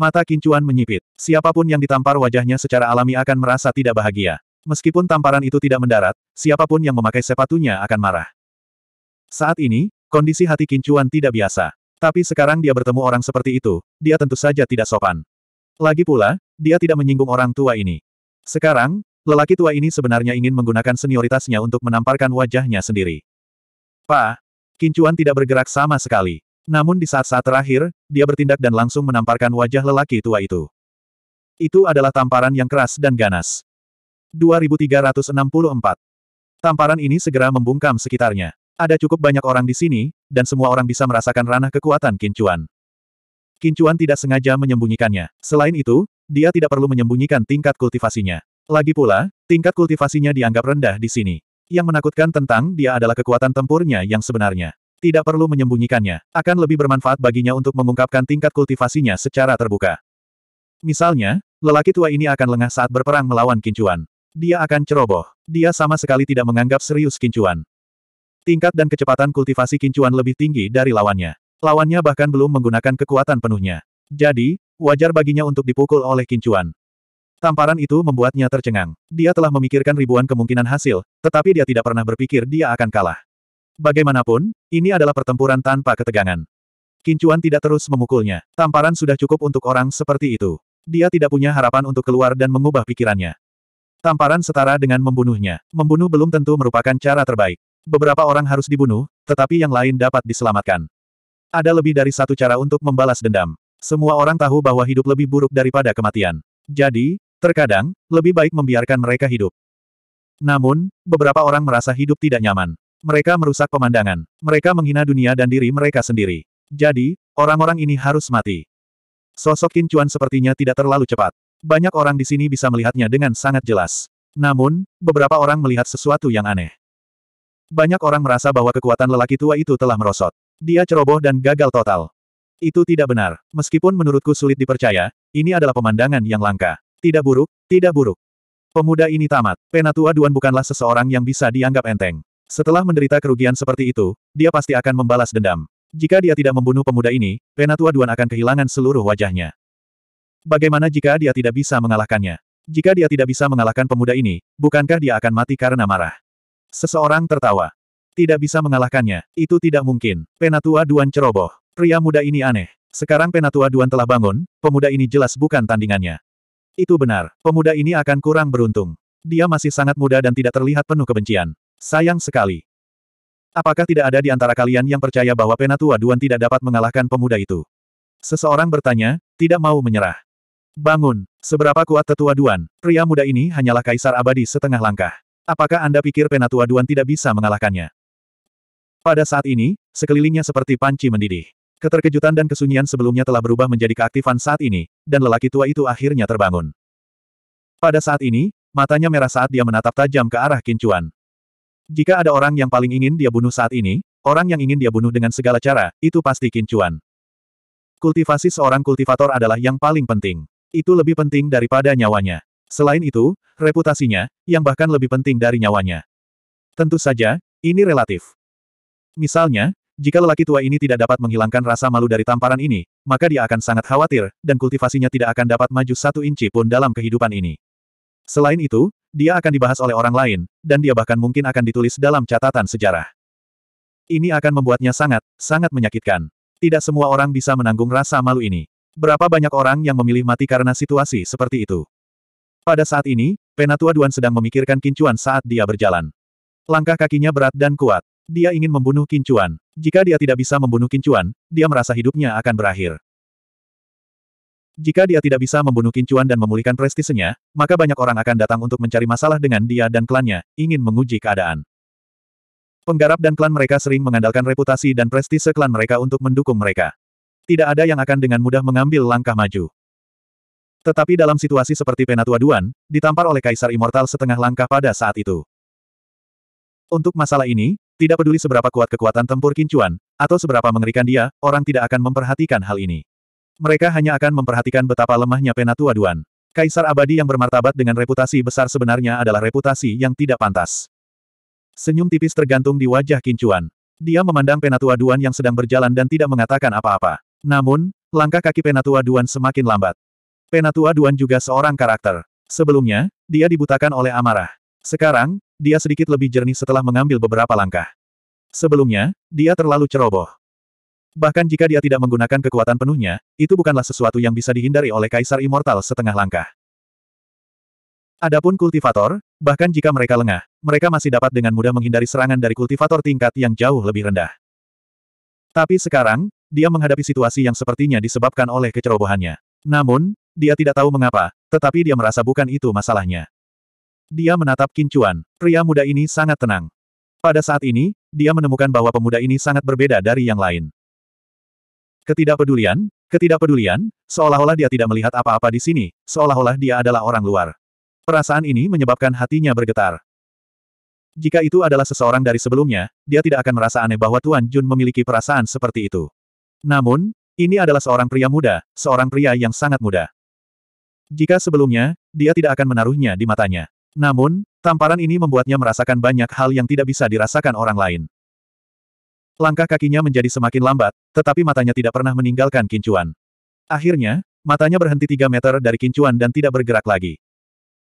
Mata kincuan menyipit. Siapapun yang ditampar wajahnya secara alami akan merasa tidak bahagia. Meskipun tamparan itu tidak mendarat, siapapun yang memakai sepatunya akan marah. Saat ini, kondisi hati kincuan tidak biasa. Tapi sekarang dia bertemu orang seperti itu, dia tentu saja tidak sopan. Lagi pula, dia tidak menyinggung orang tua ini. Sekarang, lelaki tua ini sebenarnya ingin menggunakan senioritasnya untuk menamparkan wajahnya sendiri. Pa, Kincuan tidak bergerak sama sekali. Namun di saat-saat terakhir, dia bertindak dan langsung menamparkan wajah lelaki tua itu. Itu adalah tamparan yang keras dan ganas. 2364. Tamparan ini segera membungkam sekitarnya. Ada cukup banyak orang di sini, dan semua orang bisa merasakan ranah kekuatan Kincuan. Kincuan tidak sengaja menyembunyikannya. Selain itu, dia tidak perlu menyembunyikan tingkat kultivasinya. Lagi pula, tingkat kultivasinya dianggap rendah di sini. Yang menakutkan tentang dia adalah kekuatan tempurnya yang sebenarnya. Tidak perlu menyembunyikannya. Akan lebih bermanfaat baginya untuk mengungkapkan tingkat kultivasinya secara terbuka. Misalnya, lelaki tua ini akan lengah saat berperang melawan Kincuan. Dia akan ceroboh. Dia sama sekali tidak menganggap serius Kincuan. Tingkat dan kecepatan kultivasi kincuan lebih tinggi dari lawannya. Lawannya bahkan belum menggunakan kekuatan penuhnya. Jadi, wajar baginya untuk dipukul oleh kincuan. Tamparan itu membuatnya tercengang. Dia telah memikirkan ribuan kemungkinan hasil, tetapi dia tidak pernah berpikir dia akan kalah. Bagaimanapun, ini adalah pertempuran tanpa ketegangan. Kincuan tidak terus memukulnya. Tamparan sudah cukup untuk orang seperti itu. Dia tidak punya harapan untuk keluar dan mengubah pikirannya. Tamparan setara dengan membunuhnya. Membunuh belum tentu merupakan cara terbaik. Beberapa orang harus dibunuh, tetapi yang lain dapat diselamatkan. Ada lebih dari satu cara untuk membalas dendam. Semua orang tahu bahwa hidup lebih buruk daripada kematian. Jadi, terkadang, lebih baik membiarkan mereka hidup. Namun, beberapa orang merasa hidup tidak nyaman. Mereka merusak pemandangan. Mereka menghina dunia dan diri mereka sendiri. Jadi, orang-orang ini harus mati. Sosok Kin Chuan sepertinya tidak terlalu cepat. Banyak orang di sini bisa melihatnya dengan sangat jelas. Namun, beberapa orang melihat sesuatu yang aneh. Banyak orang merasa bahwa kekuatan lelaki tua itu telah merosot. Dia ceroboh dan gagal total. Itu tidak benar. Meskipun menurutku sulit dipercaya, ini adalah pemandangan yang langka. Tidak buruk, tidak buruk. Pemuda ini tamat. Penatua Duan bukanlah seseorang yang bisa dianggap enteng. Setelah menderita kerugian seperti itu, dia pasti akan membalas dendam. Jika dia tidak membunuh pemuda ini, Penatua Duan akan kehilangan seluruh wajahnya. Bagaimana jika dia tidak bisa mengalahkannya? Jika dia tidak bisa mengalahkan pemuda ini, bukankah dia akan mati karena marah? Seseorang tertawa. Tidak bisa mengalahkannya, itu tidak mungkin. Penatua Duan ceroboh. Pria muda ini aneh. Sekarang Penatua Duan telah bangun, pemuda ini jelas bukan tandingannya. Itu benar, pemuda ini akan kurang beruntung. Dia masih sangat muda dan tidak terlihat penuh kebencian. Sayang sekali. Apakah tidak ada di antara kalian yang percaya bahwa Penatua Duan tidak dapat mengalahkan pemuda itu? Seseorang bertanya, tidak mau menyerah. Bangun, seberapa kuat tetua Duan, pria muda ini hanyalah kaisar abadi setengah langkah. Apakah Anda pikir Penatua Duan tidak bisa mengalahkannya? Pada saat ini, sekelilingnya seperti panci mendidih. Keterkejutan dan kesunyian sebelumnya telah berubah menjadi keaktifan saat ini, dan lelaki tua itu akhirnya terbangun. Pada saat ini, matanya merah saat dia menatap tajam ke arah Kincuan. Jika ada orang yang paling ingin dia bunuh saat ini, orang yang ingin dia bunuh dengan segala cara, itu pasti Kincuan. Kultivasi seorang kultivator adalah yang paling penting. Itu lebih penting daripada nyawanya. Selain itu, reputasinya, yang bahkan lebih penting dari nyawanya. Tentu saja, ini relatif. Misalnya, jika lelaki tua ini tidak dapat menghilangkan rasa malu dari tamparan ini, maka dia akan sangat khawatir, dan kultivasinya tidak akan dapat maju satu inci pun dalam kehidupan ini. Selain itu, dia akan dibahas oleh orang lain, dan dia bahkan mungkin akan ditulis dalam catatan sejarah. Ini akan membuatnya sangat, sangat menyakitkan. Tidak semua orang bisa menanggung rasa malu ini. Berapa banyak orang yang memilih mati karena situasi seperti itu? Pada saat ini, Penatua Duan sedang memikirkan Kincuan saat dia berjalan. Langkah kakinya berat dan kuat. Dia ingin membunuh Kincuan. Jika dia tidak bisa membunuh Kincuan, dia merasa hidupnya akan berakhir. Jika dia tidak bisa membunuh Kincuan dan memulihkan prestisenya, maka banyak orang akan datang untuk mencari masalah dengan dia dan klannya, ingin menguji keadaan. Penggarap dan klan mereka sering mengandalkan reputasi dan prestise klan mereka untuk mendukung mereka. Tidak ada yang akan dengan mudah mengambil langkah maju. Tetapi dalam situasi seperti Penatua Duan, ditampar oleh Kaisar Immortal setengah langkah pada saat itu. Untuk masalah ini, tidak peduli seberapa kuat kekuatan tempur kincuan, atau seberapa mengerikan dia, orang tidak akan memperhatikan hal ini. Mereka hanya akan memperhatikan betapa lemahnya Penatua Duan. Kaisar abadi yang bermartabat dengan reputasi besar sebenarnya adalah reputasi yang tidak pantas. Senyum tipis tergantung di wajah kincuan. Dia memandang Penatua Duan yang sedang berjalan dan tidak mengatakan apa-apa. Namun, langkah kaki Penatua Duan semakin lambat. Penatua Duan juga seorang karakter. Sebelumnya, dia dibutakan oleh amarah. Sekarang, dia sedikit lebih jernih setelah mengambil beberapa langkah. Sebelumnya, dia terlalu ceroboh. Bahkan jika dia tidak menggunakan kekuatan penuhnya, itu bukanlah sesuatu yang bisa dihindari oleh Kaisar Immortal setengah langkah. Adapun kultivator, bahkan jika mereka lengah, mereka masih dapat dengan mudah menghindari serangan dari kultivator tingkat yang jauh lebih rendah. Tapi sekarang, dia menghadapi situasi yang sepertinya disebabkan oleh kecerobohannya. Namun, dia tidak tahu mengapa, tetapi dia merasa bukan itu masalahnya. Dia menatap Kincuan, pria muda ini sangat tenang. Pada saat ini, dia menemukan bahwa pemuda ini sangat berbeda dari yang lain. Ketidakpedulian, ketidakpedulian, seolah-olah dia tidak melihat apa-apa di sini, seolah-olah dia adalah orang luar. Perasaan ini menyebabkan hatinya bergetar. Jika itu adalah seseorang dari sebelumnya, dia tidak akan merasa aneh bahwa Tuan Jun memiliki perasaan seperti itu. Namun, ini adalah seorang pria muda, seorang pria yang sangat muda. Jika sebelumnya, dia tidak akan menaruhnya di matanya. Namun, tamparan ini membuatnya merasakan banyak hal yang tidak bisa dirasakan orang lain. Langkah kakinya menjadi semakin lambat, tetapi matanya tidak pernah meninggalkan kincuan. Akhirnya, matanya berhenti tiga meter dari kincuan dan tidak bergerak lagi.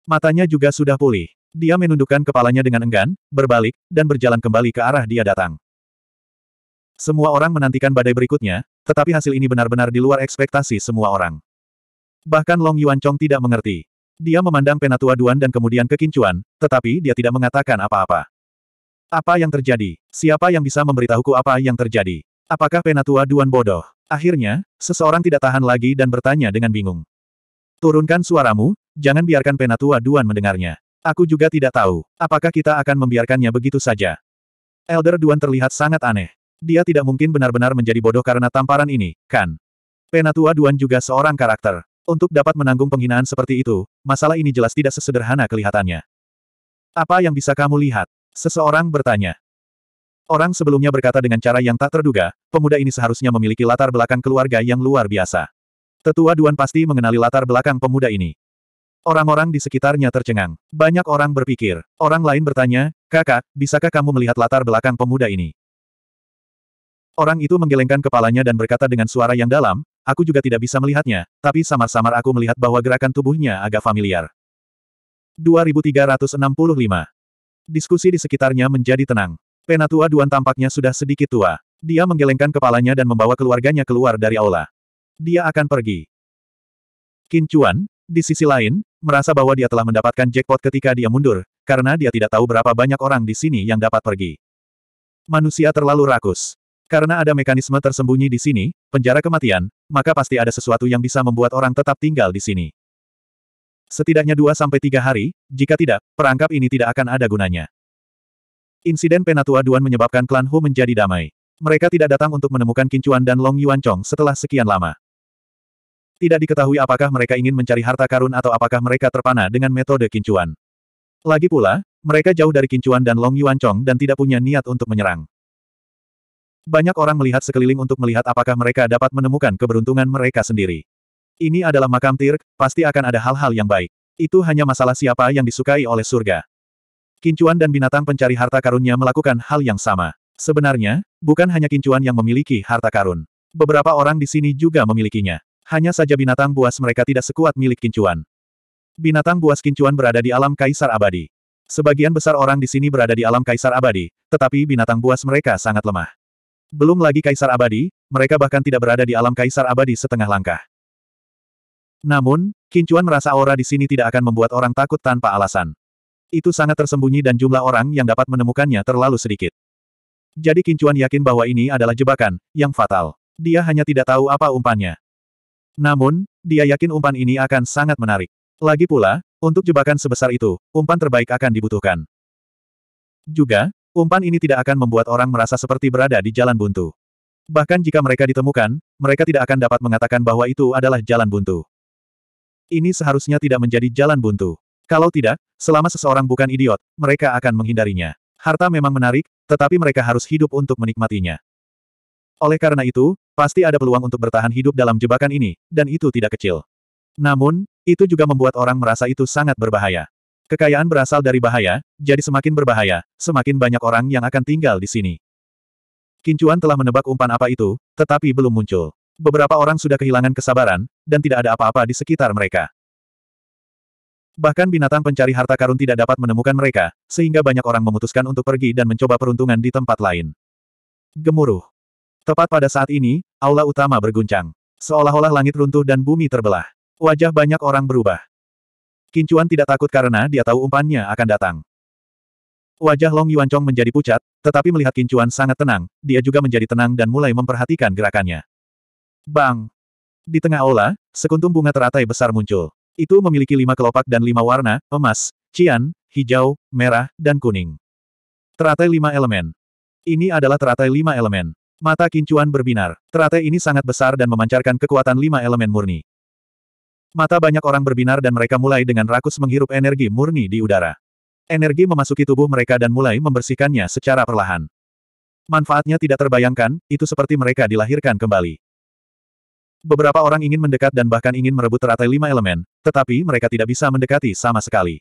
Matanya juga sudah pulih. Dia menundukkan kepalanya dengan enggan, berbalik, dan berjalan kembali ke arah dia datang. Semua orang menantikan badai berikutnya, tetapi hasil ini benar-benar di luar ekspektasi semua orang. Bahkan Long Yuan Chong tidak mengerti. Dia memandang penatua Duan dan kemudian kekincuan, tetapi dia tidak mengatakan apa-apa. Apa yang terjadi? Siapa yang bisa memberitahuku apa yang terjadi? Apakah penatua Duan bodoh? Akhirnya, seseorang tidak tahan lagi dan bertanya dengan bingung. Turunkan suaramu, jangan biarkan penatua Duan mendengarnya. Aku juga tidak tahu, apakah kita akan membiarkannya begitu saja. Elder Duan terlihat sangat aneh. Dia tidak mungkin benar-benar menjadi bodoh karena tamparan ini, kan? Penatua Duan juga seorang karakter. Untuk dapat menanggung penghinaan seperti itu, masalah ini jelas tidak sesederhana kelihatannya. Apa yang bisa kamu lihat? Seseorang bertanya. Orang sebelumnya berkata dengan cara yang tak terduga, pemuda ini seharusnya memiliki latar belakang keluarga yang luar biasa. Tetua Duan pasti mengenali latar belakang pemuda ini. Orang-orang di sekitarnya tercengang. Banyak orang berpikir. Orang lain bertanya, kakak, bisakah kamu melihat latar belakang pemuda ini? Orang itu menggelengkan kepalanya dan berkata dengan suara yang dalam, Aku juga tidak bisa melihatnya, tapi samar-samar aku melihat bahwa gerakan tubuhnya agak familiar. 2365. Diskusi di sekitarnya menjadi tenang. Penatua Duan tampaknya sudah sedikit tua. Dia menggelengkan kepalanya dan membawa keluarganya keluar dari aula. Dia akan pergi. Kincuan, di sisi lain, merasa bahwa dia telah mendapatkan jackpot ketika dia mundur, karena dia tidak tahu berapa banyak orang di sini yang dapat pergi. Manusia terlalu rakus. Karena ada mekanisme tersembunyi di sini, penjara kematian, maka pasti ada sesuatu yang bisa membuat orang tetap tinggal di sini. Setidaknya dua sampai tiga hari, jika tidak, perangkap ini tidak akan ada gunanya. Insiden Penatua Duan menyebabkan klan Hu menjadi damai. Mereka tidak datang untuk menemukan Kincuan dan Long Yuan Chong setelah sekian lama. Tidak diketahui apakah mereka ingin mencari harta karun atau apakah mereka terpana dengan metode Kincuan. Lagi pula, mereka jauh dari Kincuan dan Long Yuan Chong dan tidak punya niat untuk menyerang. Banyak orang melihat sekeliling untuk melihat apakah mereka dapat menemukan keberuntungan mereka sendiri. Ini adalah makam Tirk, pasti akan ada hal-hal yang baik. Itu hanya masalah siapa yang disukai oleh surga. Kincuan dan binatang pencari harta karunnya melakukan hal yang sama. Sebenarnya, bukan hanya kincuan yang memiliki harta karun. Beberapa orang di sini juga memilikinya. Hanya saja binatang buas mereka tidak sekuat milik kincuan. Binatang buas kincuan berada di alam kaisar abadi. Sebagian besar orang di sini berada di alam kaisar abadi, tetapi binatang buas mereka sangat lemah. Belum lagi Kaisar Abadi, mereka bahkan tidak berada di alam Kaisar Abadi setengah langkah. Namun, Kincuan merasa aura di sini tidak akan membuat orang takut tanpa alasan. Itu sangat tersembunyi dan jumlah orang yang dapat menemukannya terlalu sedikit. Jadi Kincuan yakin bahwa ini adalah jebakan, yang fatal. Dia hanya tidak tahu apa umpannya. Namun, dia yakin umpan ini akan sangat menarik. Lagi pula, untuk jebakan sebesar itu, umpan terbaik akan dibutuhkan. Juga, Umpan ini tidak akan membuat orang merasa seperti berada di jalan buntu. Bahkan jika mereka ditemukan, mereka tidak akan dapat mengatakan bahwa itu adalah jalan buntu. Ini seharusnya tidak menjadi jalan buntu. Kalau tidak, selama seseorang bukan idiot, mereka akan menghindarinya. Harta memang menarik, tetapi mereka harus hidup untuk menikmatinya. Oleh karena itu, pasti ada peluang untuk bertahan hidup dalam jebakan ini, dan itu tidak kecil. Namun, itu juga membuat orang merasa itu sangat berbahaya. Kekayaan berasal dari bahaya, jadi semakin berbahaya, semakin banyak orang yang akan tinggal di sini. Kincuan telah menebak umpan apa itu, tetapi belum muncul. Beberapa orang sudah kehilangan kesabaran, dan tidak ada apa-apa di sekitar mereka. Bahkan binatang pencari harta karun tidak dapat menemukan mereka, sehingga banyak orang memutuskan untuk pergi dan mencoba peruntungan di tempat lain. Gemuruh. Tepat pada saat ini, aula utama berguncang. Seolah-olah langit runtuh dan bumi terbelah. Wajah banyak orang berubah. Kincuan tidak takut karena dia tahu umpannya akan datang. Wajah Long Yuancong menjadi pucat, tetapi melihat Kincuan sangat tenang, dia juga menjadi tenang dan mulai memperhatikan gerakannya. Bang! Di tengah aula, sekuntum bunga teratai besar muncul. Itu memiliki lima kelopak dan lima warna, emas, cian, hijau, merah, dan kuning. Teratai lima elemen. Ini adalah teratai lima elemen. Mata Kincuan berbinar. Teratai ini sangat besar dan memancarkan kekuatan lima elemen murni. Mata banyak orang berbinar dan mereka mulai dengan rakus menghirup energi murni di udara. Energi memasuki tubuh mereka dan mulai membersihkannya secara perlahan. Manfaatnya tidak terbayangkan, itu seperti mereka dilahirkan kembali. Beberapa orang ingin mendekat dan bahkan ingin merebut teratai lima elemen, tetapi mereka tidak bisa mendekati sama sekali.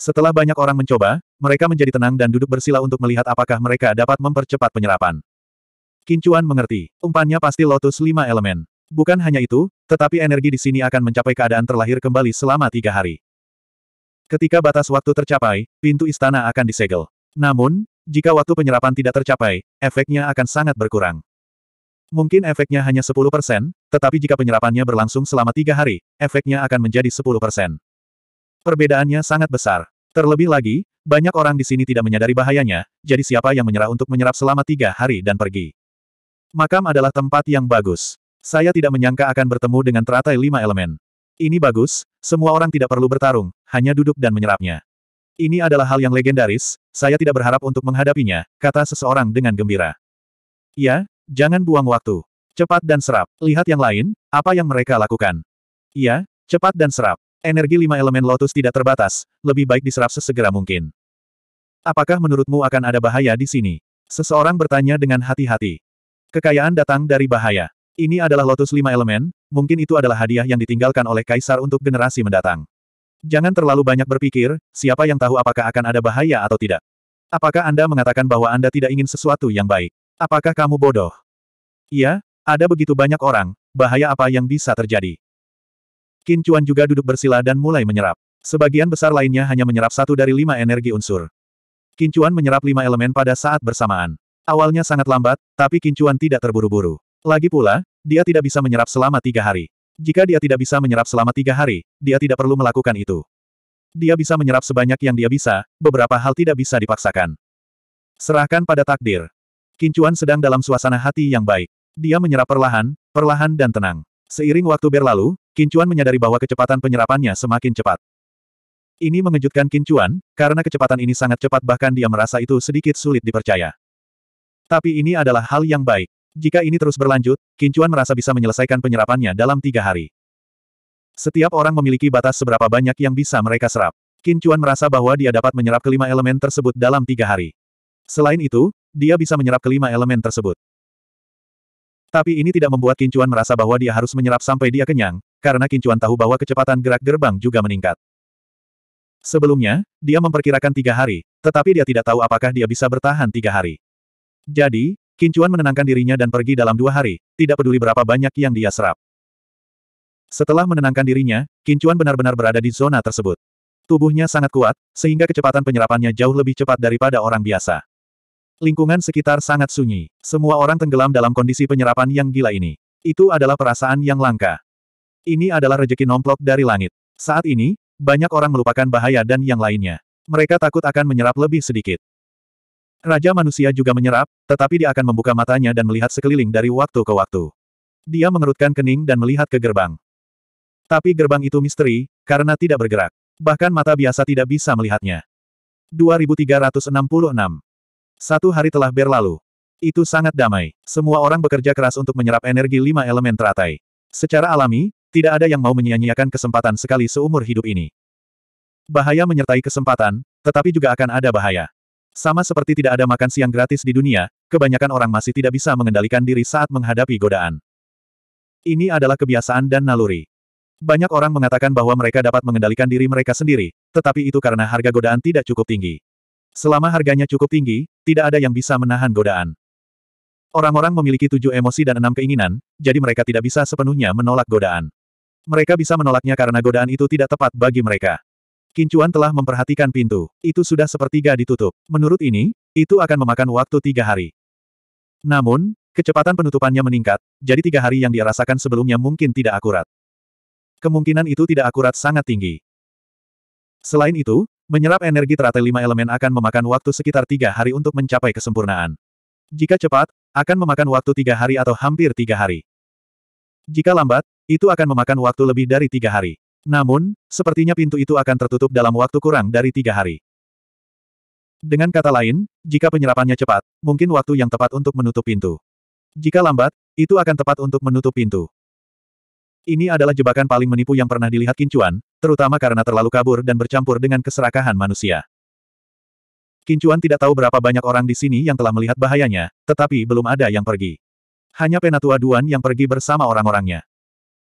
Setelah banyak orang mencoba, mereka menjadi tenang dan duduk bersila untuk melihat apakah mereka dapat mempercepat penyerapan. Kincuan mengerti, umpannya pasti lotus lima elemen. Bukan hanya itu, tetapi energi di sini akan mencapai keadaan terlahir kembali selama tiga hari. Ketika batas waktu tercapai, pintu istana akan disegel. Namun, jika waktu penyerapan tidak tercapai, efeknya akan sangat berkurang. Mungkin efeknya hanya 10%, tetapi jika penyerapannya berlangsung selama tiga hari, efeknya akan menjadi 10%. Perbedaannya sangat besar. Terlebih lagi, banyak orang di sini tidak menyadari bahayanya, jadi siapa yang menyerah untuk menyerap selama tiga hari dan pergi. Makam adalah tempat yang bagus. Saya tidak menyangka akan bertemu dengan teratai lima elemen. Ini bagus, semua orang tidak perlu bertarung, hanya duduk dan menyerapnya. Ini adalah hal yang legendaris, saya tidak berharap untuk menghadapinya, kata seseorang dengan gembira. Ya, jangan buang waktu. Cepat dan serap. Lihat yang lain, apa yang mereka lakukan. Ya, cepat dan serap. Energi lima elemen lotus tidak terbatas, lebih baik diserap sesegera mungkin. Apakah menurutmu akan ada bahaya di sini? Seseorang bertanya dengan hati-hati. Kekayaan datang dari bahaya. Ini adalah lotus lima elemen, mungkin itu adalah hadiah yang ditinggalkan oleh kaisar untuk generasi mendatang. Jangan terlalu banyak berpikir, siapa yang tahu apakah akan ada bahaya atau tidak. Apakah Anda mengatakan bahwa Anda tidak ingin sesuatu yang baik? Apakah kamu bodoh? Iya, ada begitu banyak orang, bahaya apa yang bisa terjadi? Qin Chuan juga duduk bersila dan mulai menyerap. Sebagian besar lainnya hanya menyerap satu dari lima energi unsur. Qin Chuan menyerap lima elemen pada saat bersamaan. Awalnya sangat lambat, tapi Qin Chuan tidak terburu-buru. Lagi pula, dia tidak bisa menyerap selama tiga hari. Jika dia tidak bisa menyerap selama tiga hari, dia tidak perlu melakukan itu. Dia bisa menyerap sebanyak yang dia bisa, beberapa hal tidak bisa dipaksakan. Serahkan pada takdir. Kincuan sedang dalam suasana hati yang baik. Dia menyerap perlahan, perlahan dan tenang. Seiring waktu berlalu, Kincuan menyadari bahwa kecepatan penyerapannya semakin cepat. Ini mengejutkan Kincuan, karena kecepatan ini sangat cepat bahkan dia merasa itu sedikit sulit dipercaya. Tapi ini adalah hal yang baik. Jika ini terus berlanjut, Kincuan merasa bisa menyelesaikan penyerapannya dalam tiga hari. Setiap orang memiliki batas seberapa banyak yang bisa mereka serap. Kincuan merasa bahwa dia dapat menyerap kelima elemen tersebut dalam tiga hari. Selain itu, dia bisa menyerap kelima elemen tersebut. Tapi ini tidak membuat Kincuan merasa bahwa dia harus menyerap sampai dia kenyang, karena Kincuan tahu bahwa kecepatan gerak gerbang juga meningkat. Sebelumnya, dia memperkirakan tiga hari, tetapi dia tidak tahu apakah dia bisa bertahan tiga hari. Jadi, Kincuan menenangkan dirinya dan pergi dalam dua hari, tidak peduli berapa banyak yang dia serap. Setelah menenangkan dirinya, Kincuan benar-benar berada di zona tersebut. Tubuhnya sangat kuat, sehingga kecepatan penyerapannya jauh lebih cepat daripada orang biasa. Lingkungan sekitar sangat sunyi. Semua orang tenggelam dalam kondisi penyerapan yang gila ini. Itu adalah perasaan yang langka. Ini adalah rejeki nomplok dari langit. Saat ini, banyak orang melupakan bahaya dan yang lainnya. Mereka takut akan menyerap lebih sedikit. Raja manusia juga menyerap, tetapi dia akan membuka matanya dan melihat sekeliling dari waktu ke waktu. Dia mengerutkan kening dan melihat ke gerbang. Tapi gerbang itu misteri, karena tidak bergerak. Bahkan mata biasa tidak bisa melihatnya. 2366. Satu hari telah berlalu. Itu sangat damai. Semua orang bekerja keras untuk menyerap energi lima elemen teratai. Secara alami, tidak ada yang mau menyia-nyiakan kesempatan sekali seumur hidup ini. Bahaya menyertai kesempatan, tetapi juga akan ada bahaya. Sama seperti tidak ada makan siang gratis di dunia, kebanyakan orang masih tidak bisa mengendalikan diri saat menghadapi godaan. Ini adalah kebiasaan dan naluri. Banyak orang mengatakan bahwa mereka dapat mengendalikan diri mereka sendiri, tetapi itu karena harga godaan tidak cukup tinggi. Selama harganya cukup tinggi, tidak ada yang bisa menahan godaan. Orang-orang memiliki tujuh emosi dan enam keinginan, jadi mereka tidak bisa sepenuhnya menolak godaan. Mereka bisa menolaknya karena godaan itu tidak tepat bagi mereka. Kincuan telah memperhatikan pintu. Itu sudah sepertiga ditutup. Menurut ini, itu akan memakan waktu tiga hari. Namun, kecepatan penutupannya meningkat, jadi tiga hari yang dirasakan sebelumnya mungkin tidak akurat. Kemungkinan itu tidak akurat sangat tinggi. Selain itu, menyerap energi teratai lima elemen akan memakan waktu sekitar tiga hari untuk mencapai kesempurnaan. Jika cepat, akan memakan waktu tiga hari atau hampir tiga hari. Jika lambat, itu akan memakan waktu lebih dari tiga hari. Namun, sepertinya pintu itu akan tertutup dalam waktu kurang dari tiga hari. Dengan kata lain, jika penyerapannya cepat, mungkin waktu yang tepat untuk menutup pintu. Jika lambat, itu akan tepat untuk menutup pintu. Ini adalah jebakan paling menipu yang pernah dilihat Kincuan, terutama karena terlalu kabur dan bercampur dengan keserakahan manusia. Kincuan tidak tahu berapa banyak orang di sini yang telah melihat bahayanya, tetapi belum ada yang pergi. Hanya Penatua Duan yang pergi bersama orang-orangnya.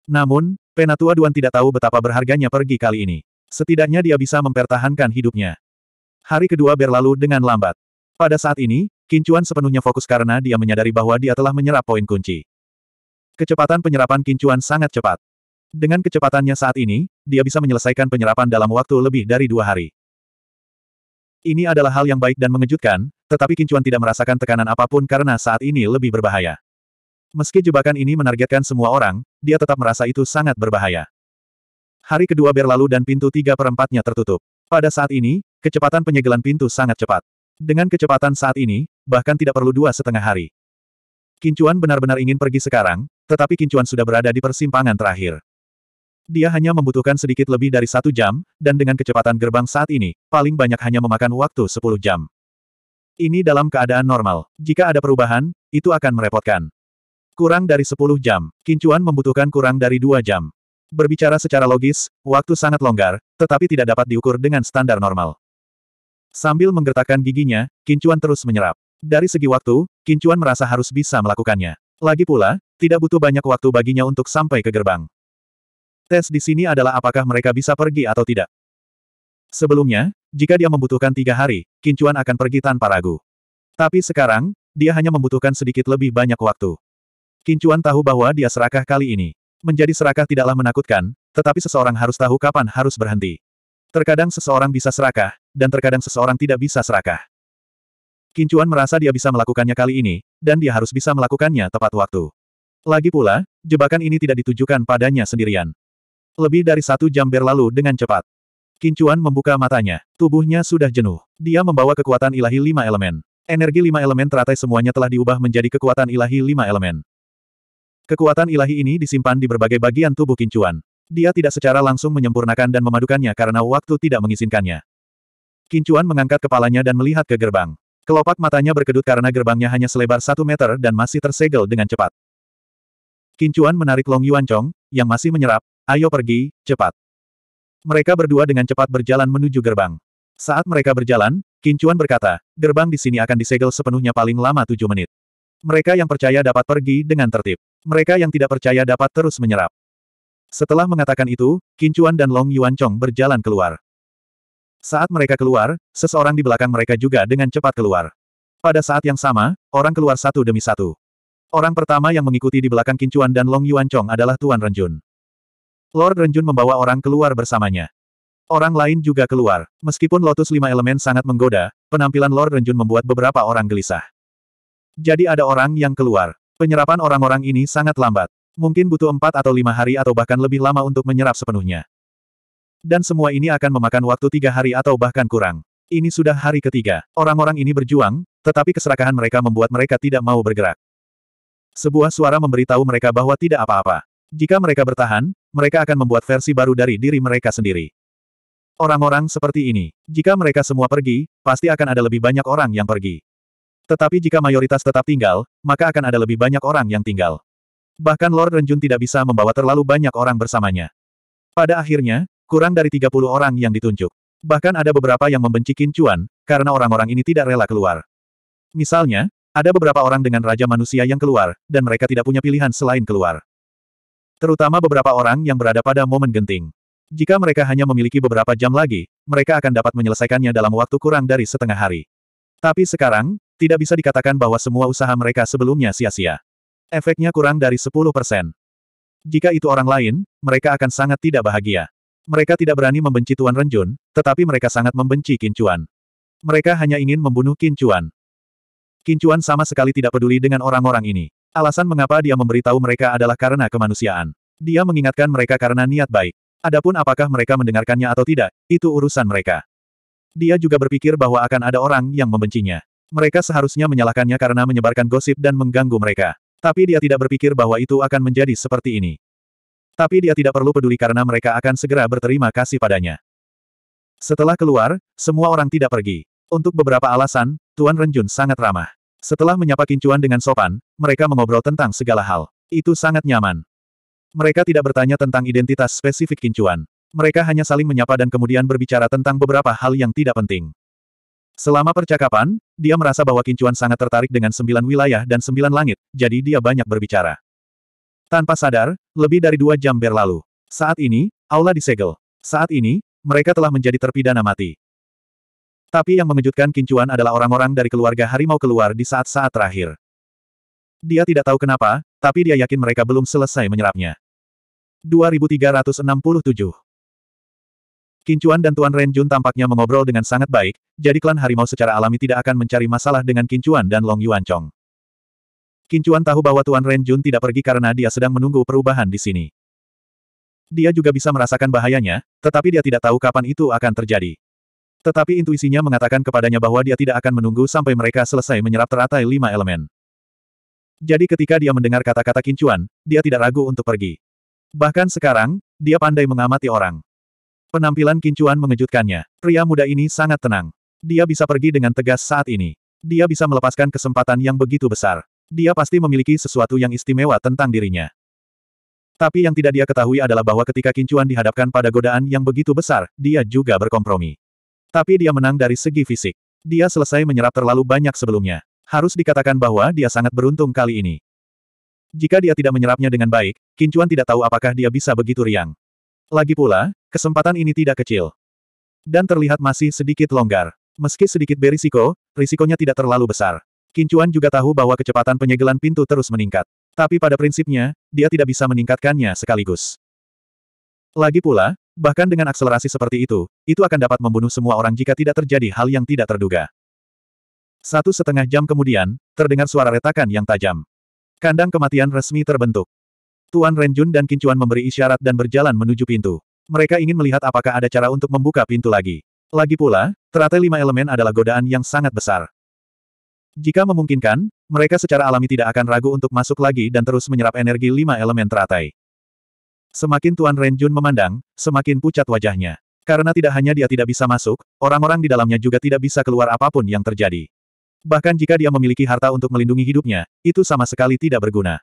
Namun, Penatua Duan tidak tahu betapa berharganya pergi kali ini. Setidaknya dia bisa mempertahankan hidupnya. Hari kedua berlalu dengan lambat. Pada saat ini, Kincuan sepenuhnya fokus karena dia menyadari bahwa dia telah menyerap poin kunci. Kecepatan penyerapan Kincuan sangat cepat. Dengan kecepatannya saat ini, dia bisa menyelesaikan penyerapan dalam waktu lebih dari dua hari. Ini adalah hal yang baik dan mengejutkan, tetapi Kincuan tidak merasakan tekanan apapun karena saat ini lebih berbahaya. Meski jebakan ini menargetkan semua orang, dia tetap merasa itu sangat berbahaya. Hari kedua berlalu dan pintu tiga perempatnya tertutup. Pada saat ini, kecepatan penyegelan pintu sangat cepat. Dengan kecepatan saat ini, bahkan tidak perlu dua setengah hari. Kincuan benar-benar ingin pergi sekarang, tetapi Kincuan sudah berada di persimpangan terakhir. Dia hanya membutuhkan sedikit lebih dari satu jam, dan dengan kecepatan gerbang saat ini, paling banyak hanya memakan waktu sepuluh jam. Ini dalam keadaan normal. Jika ada perubahan, itu akan merepotkan. Kurang dari 10 jam, Kincuan membutuhkan kurang dari dua jam. Berbicara secara logis, waktu sangat longgar, tetapi tidak dapat diukur dengan standar normal. Sambil menggertakkan giginya, Kincuan terus menyerap. Dari segi waktu, Kincuan merasa harus bisa melakukannya. Lagi pula, tidak butuh banyak waktu baginya untuk sampai ke gerbang. Tes di sini adalah apakah mereka bisa pergi atau tidak. Sebelumnya, jika dia membutuhkan tiga hari, Kincuan akan pergi tanpa ragu. Tapi sekarang, dia hanya membutuhkan sedikit lebih banyak waktu. Kincuan tahu bahwa dia serakah kali ini. Menjadi serakah tidaklah menakutkan, tetapi seseorang harus tahu kapan harus berhenti. Terkadang seseorang bisa serakah, dan terkadang seseorang tidak bisa serakah. Kincuan merasa dia bisa melakukannya kali ini, dan dia harus bisa melakukannya tepat waktu. Lagi pula, jebakan ini tidak ditujukan padanya sendirian. Lebih dari satu jam berlalu dengan cepat. Kincuan membuka matanya. Tubuhnya sudah jenuh. Dia membawa kekuatan ilahi lima elemen. Energi lima elemen teratai semuanya telah diubah menjadi kekuatan ilahi lima elemen. Kekuatan ilahi ini disimpan di berbagai bagian tubuh Kincuan. Dia tidak secara langsung menyempurnakan dan memadukannya karena waktu tidak mengizinkannya. Kincuan mengangkat kepalanya dan melihat ke gerbang. Kelopak matanya berkedut karena gerbangnya hanya selebar satu meter dan masih tersegel dengan cepat. Kincuan menarik Long Yuan Chong, yang masih menyerap, ayo pergi, cepat. Mereka berdua dengan cepat berjalan menuju gerbang. Saat mereka berjalan, Kincuan berkata, gerbang di sini akan disegel sepenuhnya paling lama tujuh menit. Mereka yang percaya dapat pergi dengan tertib. Mereka yang tidak percaya dapat terus menyerap. Setelah mengatakan itu, Kincuan dan Long Yuan Chong berjalan keluar. Saat mereka keluar, seseorang di belakang mereka juga dengan cepat keluar. Pada saat yang sama, orang keluar satu demi satu. Orang pertama yang mengikuti di belakang Kincuan dan Long Yuan Chong adalah Tuan Renjun. Lord Renjun membawa orang keluar bersamanya. Orang lain juga keluar. Meskipun Lotus Lima Elemen sangat menggoda, penampilan Lord Renjun membuat beberapa orang gelisah. Jadi ada orang yang keluar. Penyerapan orang-orang ini sangat lambat. Mungkin butuh empat atau lima hari atau bahkan lebih lama untuk menyerap sepenuhnya. Dan semua ini akan memakan waktu tiga hari atau bahkan kurang. Ini sudah hari ketiga. Orang-orang ini berjuang, tetapi keserakahan mereka membuat mereka tidak mau bergerak. Sebuah suara memberitahu mereka bahwa tidak apa-apa. Jika mereka bertahan, mereka akan membuat versi baru dari diri mereka sendiri. Orang-orang seperti ini, jika mereka semua pergi, pasti akan ada lebih banyak orang yang pergi. Tetapi jika mayoritas tetap tinggal, maka akan ada lebih banyak orang yang tinggal. Bahkan Lord Renjun tidak bisa membawa terlalu banyak orang bersamanya. Pada akhirnya, kurang dari 30 orang yang ditunjuk. Bahkan ada beberapa yang membenci Kincuan, karena orang-orang ini tidak rela keluar. Misalnya, ada beberapa orang dengan Raja Manusia yang keluar, dan mereka tidak punya pilihan selain keluar. Terutama beberapa orang yang berada pada momen genting. Jika mereka hanya memiliki beberapa jam lagi, mereka akan dapat menyelesaikannya dalam waktu kurang dari setengah hari. Tapi sekarang, tidak bisa dikatakan bahwa semua usaha mereka sebelumnya sia-sia. Efeknya kurang dari 10 persen. Jika itu orang lain, mereka akan sangat tidak bahagia. Mereka tidak berani membenci Tuan Renjun, tetapi mereka sangat membenci Kincuan. Mereka hanya ingin membunuh Kincuan. Kincuan sama sekali tidak peduli dengan orang-orang ini. Alasan mengapa dia memberitahu mereka adalah karena kemanusiaan. Dia mengingatkan mereka karena niat baik. Adapun apakah mereka mendengarkannya atau tidak, itu urusan mereka. Dia juga berpikir bahwa akan ada orang yang membencinya. Mereka seharusnya menyalahkannya karena menyebarkan gosip dan mengganggu mereka. Tapi dia tidak berpikir bahwa itu akan menjadi seperti ini. Tapi dia tidak perlu peduli karena mereka akan segera berterima kasih padanya. Setelah keluar, semua orang tidak pergi. Untuk beberapa alasan, Tuan Renjun sangat ramah. Setelah menyapa Kincuan dengan sopan, mereka mengobrol tentang segala hal. Itu sangat nyaman. Mereka tidak bertanya tentang identitas spesifik Kincuan. Mereka hanya saling menyapa dan kemudian berbicara tentang beberapa hal yang tidak penting. Selama percakapan, dia merasa bahwa Kincuan sangat tertarik dengan sembilan wilayah dan sembilan langit, jadi dia banyak berbicara. Tanpa sadar, lebih dari dua jam berlalu. Saat ini, aula disegel. Saat ini, mereka telah menjadi terpidana mati. Tapi yang mengejutkan Kincuan adalah orang-orang dari keluarga harimau keluar di saat-saat terakhir. Dia tidak tahu kenapa, tapi dia yakin mereka belum selesai menyerapnya. 2367 Kincuan dan Tuan Renjun tampaknya mengobrol dengan sangat baik, jadi klan harimau secara alami tidak akan mencari masalah dengan Kincuan dan Long Yuan Chong. Kincuan tahu bahwa Tuan Renjun tidak pergi karena dia sedang menunggu perubahan di sini. Dia juga bisa merasakan bahayanya, tetapi dia tidak tahu kapan itu akan terjadi. Tetapi intuisinya mengatakan kepadanya bahwa dia tidak akan menunggu sampai mereka selesai menyerap teratai lima elemen. Jadi ketika dia mendengar kata-kata Kincuan, dia tidak ragu untuk pergi. Bahkan sekarang, dia pandai mengamati orang. Penampilan Kincuan mengejutkannya. Pria muda ini sangat tenang. Dia bisa pergi dengan tegas saat ini. Dia bisa melepaskan kesempatan yang begitu besar. Dia pasti memiliki sesuatu yang istimewa tentang dirinya. Tapi yang tidak dia ketahui adalah bahwa ketika Kincuan dihadapkan pada godaan yang begitu besar, dia juga berkompromi. Tapi dia menang dari segi fisik. Dia selesai menyerap terlalu banyak sebelumnya. Harus dikatakan bahwa dia sangat beruntung kali ini. Jika dia tidak menyerapnya dengan baik, Kincuan tidak tahu apakah dia bisa begitu riang. Lagi pula, kesempatan ini tidak kecil. Dan terlihat masih sedikit longgar. Meski sedikit berisiko, risikonya tidak terlalu besar. Kincuan juga tahu bahwa kecepatan penyegelan pintu terus meningkat. Tapi pada prinsipnya, dia tidak bisa meningkatkannya sekaligus. Lagi pula, bahkan dengan akselerasi seperti itu, itu akan dapat membunuh semua orang jika tidak terjadi hal yang tidak terduga. Satu setengah jam kemudian, terdengar suara retakan yang tajam. Kandang kematian resmi terbentuk. Tuan Renjun dan Kincuan memberi isyarat dan berjalan menuju pintu. Mereka ingin melihat apakah ada cara untuk membuka pintu lagi. Lagi pula, teratai lima elemen adalah godaan yang sangat besar. Jika memungkinkan, mereka secara alami tidak akan ragu untuk masuk lagi dan terus menyerap energi lima elemen teratai. Semakin Tuan Renjun memandang, semakin pucat wajahnya. Karena tidak hanya dia tidak bisa masuk, orang-orang di dalamnya juga tidak bisa keluar apapun yang terjadi. Bahkan jika dia memiliki harta untuk melindungi hidupnya, itu sama sekali tidak berguna.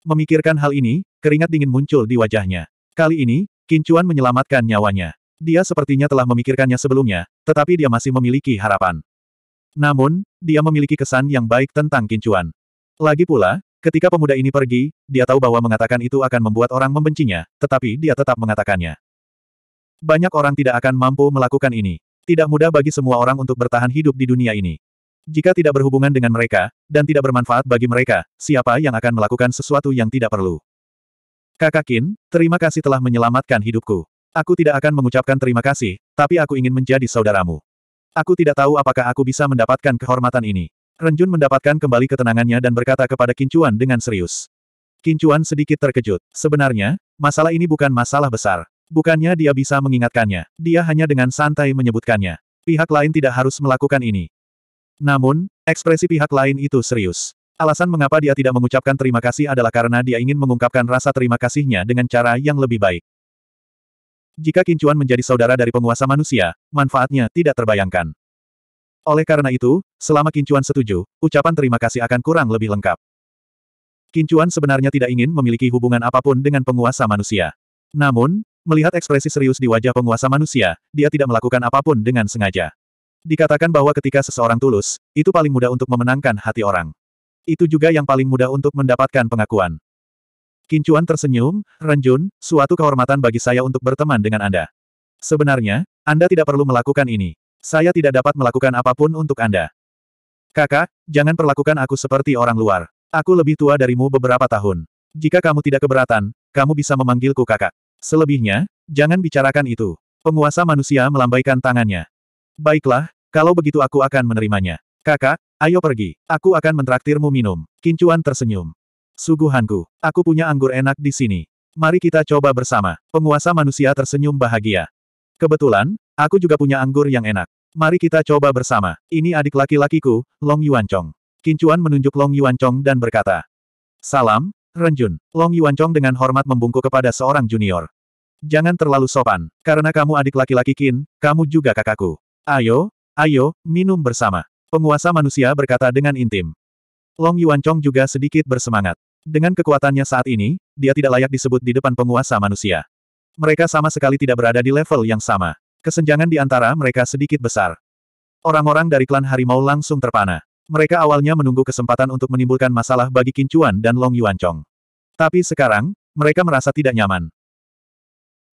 Memikirkan hal ini, keringat dingin muncul di wajahnya. Kali ini, Kincuan menyelamatkan nyawanya. Dia sepertinya telah memikirkannya sebelumnya, tetapi dia masih memiliki harapan. Namun, dia memiliki kesan yang baik tentang Kincuan. Lagi pula, ketika pemuda ini pergi, dia tahu bahwa mengatakan itu akan membuat orang membencinya, tetapi dia tetap mengatakannya. Banyak orang tidak akan mampu melakukan ini. Tidak mudah bagi semua orang untuk bertahan hidup di dunia ini. Jika tidak berhubungan dengan mereka, dan tidak bermanfaat bagi mereka, siapa yang akan melakukan sesuatu yang tidak perlu? Kakak Kin, terima kasih telah menyelamatkan hidupku. Aku tidak akan mengucapkan terima kasih, tapi aku ingin menjadi saudaramu. Aku tidak tahu apakah aku bisa mendapatkan kehormatan ini. Renjun mendapatkan kembali ketenangannya dan berkata kepada Kincuan dengan serius. Kincuan sedikit terkejut. Sebenarnya, masalah ini bukan masalah besar. Bukannya dia bisa mengingatkannya. Dia hanya dengan santai menyebutkannya. Pihak lain tidak harus melakukan ini. Namun, ekspresi pihak lain itu serius. Alasan mengapa dia tidak mengucapkan terima kasih adalah karena dia ingin mengungkapkan rasa terima kasihnya dengan cara yang lebih baik. Jika Kincuan menjadi saudara dari penguasa manusia, manfaatnya tidak terbayangkan. Oleh karena itu, selama Kincuan setuju, ucapan terima kasih akan kurang lebih lengkap. Kincuan sebenarnya tidak ingin memiliki hubungan apapun dengan penguasa manusia. Namun, melihat ekspresi serius di wajah penguasa manusia, dia tidak melakukan apapun dengan sengaja. Dikatakan bahwa ketika seseorang tulus, itu paling mudah untuk memenangkan hati orang. Itu juga yang paling mudah untuk mendapatkan pengakuan. Kincuan tersenyum, Renjun, suatu kehormatan bagi saya untuk berteman dengan Anda. Sebenarnya, Anda tidak perlu melakukan ini. Saya tidak dapat melakukan apapun untuk Anda. Kakak, jangan perlakukan aku seperti orang luar. Aku lebih tua darimu beberapa tahun. Jika kamu tidak keberatan, kamu bisa memanggilku kakak. Selebihnya, jangan bicarakan itu. Penguasa manusia melambaikan tangannya. Baiklah, kalau begitu aku akan menerimanya. Kakak, ayo pergi. Aku akan mentraktirmu minum. Kincuan tersenyum. Suguhanku, aku punya anggur enak di sini. Mari kita coba bersama. Penguasa manusia tersenyum bahagia. Kebetulan, aku juga punya anggur yang enak. Mari kita coba bersama. Ini adik laki-lakiku, Long Yuanchong. Kincuan menunjuk Long Yuanchong dan berkata. Salam, Renjun. Long Yuanchong dengan hormat membungkuk kepada seorang junior. Jangan terlalu sopan, karena kamu adik laki-laki Kin, kamu juga kakakku. Ayo, ayo, minum bersama. Penguasa manusia berkata dengan intim. Long Yuan Chong juga sedikit bersemangat. Dengan kekuatannya saat ini, dia tidak layak disebut di depan penguasa manusia. Mereka sama sekali tidak berada di level yang sama. Kesenjangan di antara mereka sedikit besar. Orang-orang dari klan harimau langsung terpana. Mereka awalnya menunggu kesempatan untuk menimbulkan masalah bagi Kincuan dan Long Yuan Chong. Tapi sekarang, mereka merasa tidak nyaman.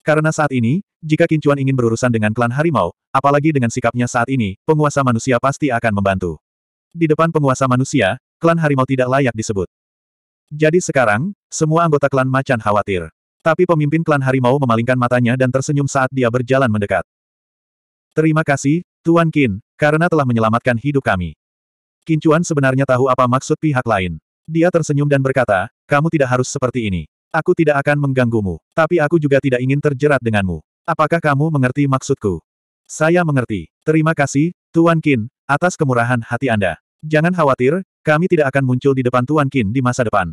Karena saat ini, jika Kincuan ingin berurusan dengan klan harimau, apalagi dengan sikapnya saat ini, penguasa manusia pasti akan membantu. Di depan penguasa manusia, klan harimau tidak layak disebut. Jadi sekarang, semua anggota klan macan khawatir. Tapi pemimpin klan harimau memalingkan matanya dan tersenyum saat dia berjalan mendekat. Terima kasih, Tuan Kin, karena telah menyelamatkan hidup kami. Kincuan sebenarnya tahu apa maksud pihak lain. Dia tersenyum dan berkata, kamu tidak harus seperti ini. Aku tidak akan mengganggumu, tapi aku juga tidak ingin terjerat denganmu. Apakah kamu mengerti maksudku? Saya mengerti. Terima kasih, Tuan Qin, atas kemurahan hati Anda. Jangan khawatir, kami tidak akan muncul di depan Tuan Qin di masa depan.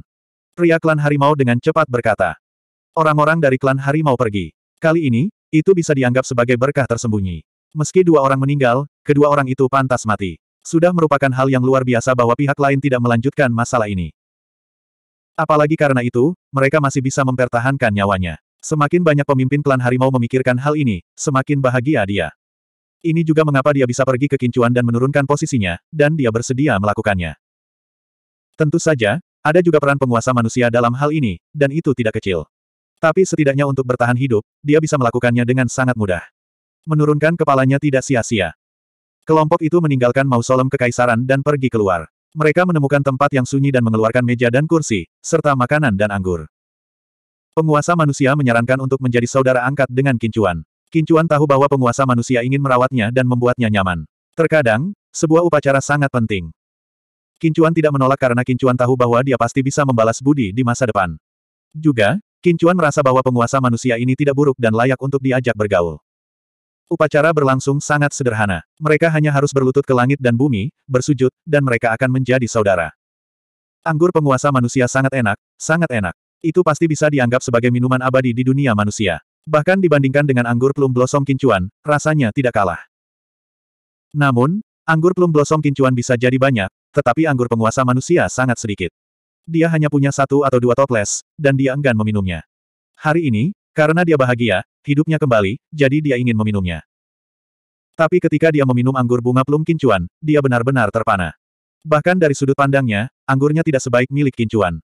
Pria klan harimau dengan cepat berkata. Orang-orang dari klan harimau pergi. Kali ini, itu bisa dianggap sebagai berkah tersembunyi. Meski dua orang meninggal, kedua orang itu pantas mati. Sudah merupakan hal yang luar biasa bahwa pihak lain tidak melanjutkan masalah ini. Apalagi karena itu, mereka masih bisa mempertahankan nyawanya. Semakin banyak pemimpin klan harimau memikirkan hal ini, semakin bahagia dia. Ini juga mengapa dia bisa pergi ke kincuan dan menurunkan posisinya, dan dia bersedia melakukannya. Tentu saja, ada juga peran penguasa manusia dalam hal ini, dan itu tidak kecil. Tapi setidaknya untuk bertahan hidup, dia bisa melakukannya dengan sangat mudah. Menurunkan kepalanya tidak sia-sia. Kelompok itu meninggalkan mausolem kekaisaran dan pergi keluar. Mereka menemukan tempat yang sunyi dan mengeluarkan meja dan kursi, serta makanan dan anggur. Penguasa manusia menyarankan untuk menjadi saudara angkat dengan Kincuan. Kincuan tahu bahwa penguasa manusia ingin merawatnya dan membuatnya nyaman. Terkadang, sebuah upacara sangat penting. Kincuan tidak menolak karena Kincuan tahu bahwa dia pasti bisa membalas budi di masa depan. Juga, Kincuan merasa bahwa penguasa manusia ini tidak buruk dan layak untuk diajak bergaul. Upacara berlangsung sangat sederhana. Mereka hanya harus berlutut ke langit dan bumi, bersujud, dan mereka akan menjadi saudara. Anggur penguasa manusia sangat enak, sangat enak. Itu pasti bisa dianggap sebagai minuman abadi di dunia manusia. Bahkan dibandingkan dengan anggur plum blossom kincuan, rasanya tidak kalah. Namun, anggur plum blossom kincuan bisa jadi banyak, tetapi anggur penguasa manusia sangat sedikit. Dia hanya punya satu atau dua toples, dan dia enggan meminumnya. Hari ini, karena dia bahagia, hidupnya kembali, jadi dia ingin meminumnya. Tapi ketika dia meminum anggur bunga plum kincuan, dia benar-benar terpana. Bahkan dari sudut pandangnya, anggurnya tidak sebaik milik kincuan.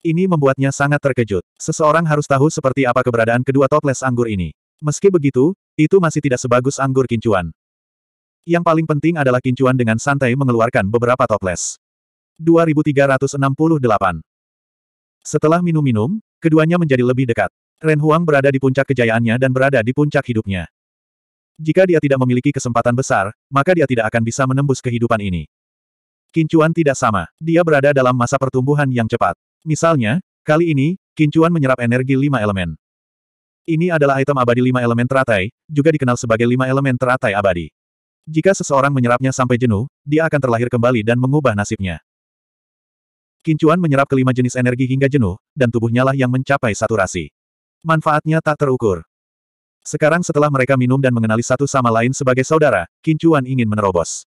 Ini membuatnya sangat terkejut. Seseorang harus tahu seperti apa keberadaan kedua toples anggur ini. Meski begitu, itu masih tidak sebagus anggur kincuan. Yang paling penting adalah kincuan dengan santai mengeluarkan beberapa toples. 2368 Setelah minum-minum, keduanya menjadi lebih dekat. Ren Huang berada di puncak kejayaannya dan berada di puncak hidupnya. Jika dia tidak memiliki kesempatan besar, maka dia tidak akan bisa menembus kehidupan ini. Kincuan tidak sama. Dia berada dalam masa pertumbuhan yang cepat. Misalnya, kali ini, Kincuan menyerap energi lima elemen. Ini adalah item abadi lima elemen teratai, juga dikenal sebagai lima elemen teratai abadi. Jika seseorang menyerapnya sampai jenuh, dia akan terlahir kembali dan mengubah nasibnya. Kincuan menyerap kelima jenis energi hingga jenuh, dan tubuhnya lah yang mencapai saturasi. Manfaatnya tak terukur. Sekarang setelah mereka minum dan mengenali satu sama lain sebagai saudara, Kincuan ingin menerobos.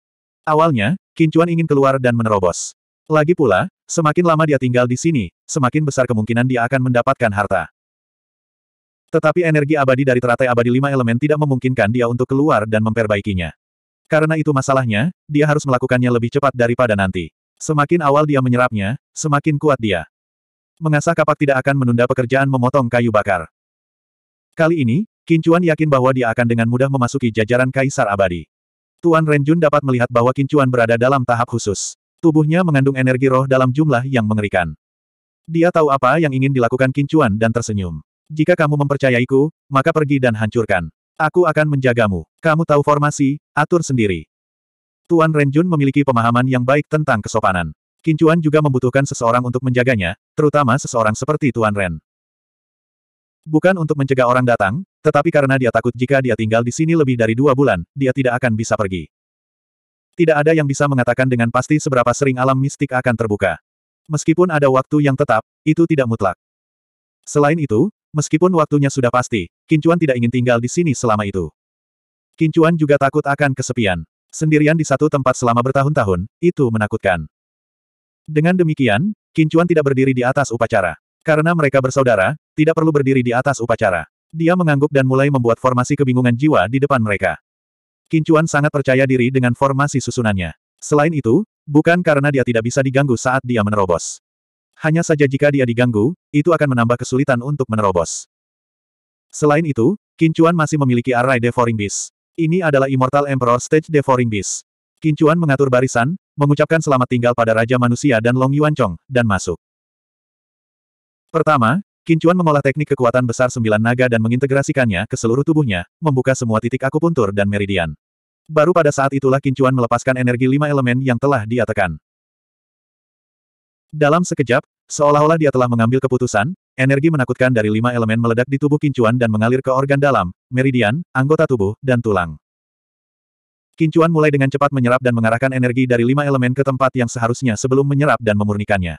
Awalnya, Kincuan ingin keluar dan menerobos. Lagi pula, semakin lama dia tinggal di sini, semakin besar kemungkinan dia akan mendapatkan harta. Tetapi energi abadi dari teratai abadi lima elemen tidak memungkinkan dia untuk keluar dan memperbaikinya. Karena itu masalahnya, dia harus melakukannya lebih cepat daripada nanti. Semakin awal dia menyerapnya, semakin kuat dia mengasah kapak tidak akan menunda pekerjaan memotong kayu bakar. Kali ini, Kincuan yakin bahwa dia akan dengan mudah memasuki jajaran Kaisar Abadi. Tuan Renjun dapat melihat bahwa Kincuan berada dalam tahap khusus. Tubuhnya mengandung energi roh dalam jumlah yang mengerikan. Dia tahu apa yang ingin dilakukan Kincuan dan tersenyum. Jika kamu mempercayaiku, maka pergi dan hancurkan. Aku akan menjagamu. Kamu tahu formasi, atur sendiri. Tuan Renjun memiliki pemahaman yang baik tentang kesopanan. Kincuan juga membutuhkan seseorang untuk menjaganya, terutama seseorang seperti Tuan Ren. Bukan untuk mencegah orang datang, tetapi karena dia takut jika dia tinggal di sini lebih dari dua bulan, dia tidak akan bisa pergi. Tidak ada yang bisa mengatakan dengan pasti seberapa sering alam mistik akan terbuka. Meskipun ada waktu yang tetap, itu tidak mutlak. Selain itu, meskipun waktunya sudah pasti, Kincuan tidak ingin tinggal di sini selama itu. Kincuan juga takut akan kesepian. Sendirian di satu tempat selama bertahun-tahun, itu menakutkan. Dengan demikian, Kincuan tidak berdiri di atas upacara. Karena mereka bersaudara, tidak perlu berdiri di atas upacara. Dia mengangguk dan mulai membuat formasi kebingungan jiwa di depan mereka. Kincuan sangat percaya diri dengan formasi susunannya. Selain itu, bukan karena dia tidak bisa diganggu saat dia menerobos. Hanya saja jika dia diganggu, itu akan menambah kesulitan untuk menerobos. Selain itu, Kincuan masih memiliki Array Devouring Beast. Ini adalah Immortal Emperor Stage Devouring Beast. Kincuan mengatur barisan, mengucapkan selamat tinggal pada Raja Manusia dan Long Chong, dan masuk. Pertama, Kincuan mengolah teknik kekuatan besar sembilan naga dan mengintegrasikannya ke seluruh tubuhnya, membuka semua titik akupuntur dan meridian. Baru pada saat itulah Kincuan melepaskan energi lima elemen yang telah dia tekan. Dalam sekejap, seolah-olah dia telah mengambil keputusan, energi menakutkan dari lima elemen meledak di tubuh Kincuan dan mengalir ke organ dalam, meridian, anggota tubuh, dan tulang. Kincuan mulai dengan cepat menyerap dan mengarahkan energi dari lima elemen ke tempat yang seharusnya sebelum menyerap dan memurnikannya.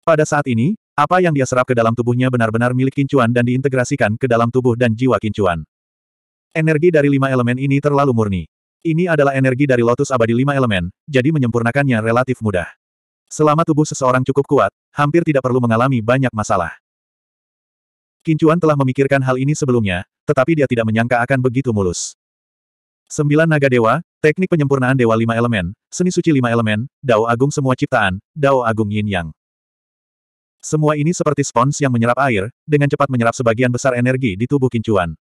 Pada saat ini, apa yang dia serap ke dalam tubuhnya benar-benar milik Kincuan dan diintegrasikan ke dalam tubuh dan jiwa Kincuan. Energi dari lima elemen ini terlalu murni. Ini adalah energi dari lotus abadi lima elemen, jadi menyempurnakannya relatif mudah. Selama tubuh seseorang cukup kuat, hampir tidak perlu mengalami banyak masalah. Kincuan telah memikirkan hal ini sebelumnya, tetapi dia tidak menyangka akan begitu mulus. Sembilan Naga Dewa, teknik penyempurnaan Dewa Lima Elemen, seni suci Lima Elemen, Dao Agung Semua Ciptaan, Dao Agung Yin Yang. Semua ini seperti spons yang menyerap air, dengan cepat menyerap sebagian besar energi di tubuh kincuan.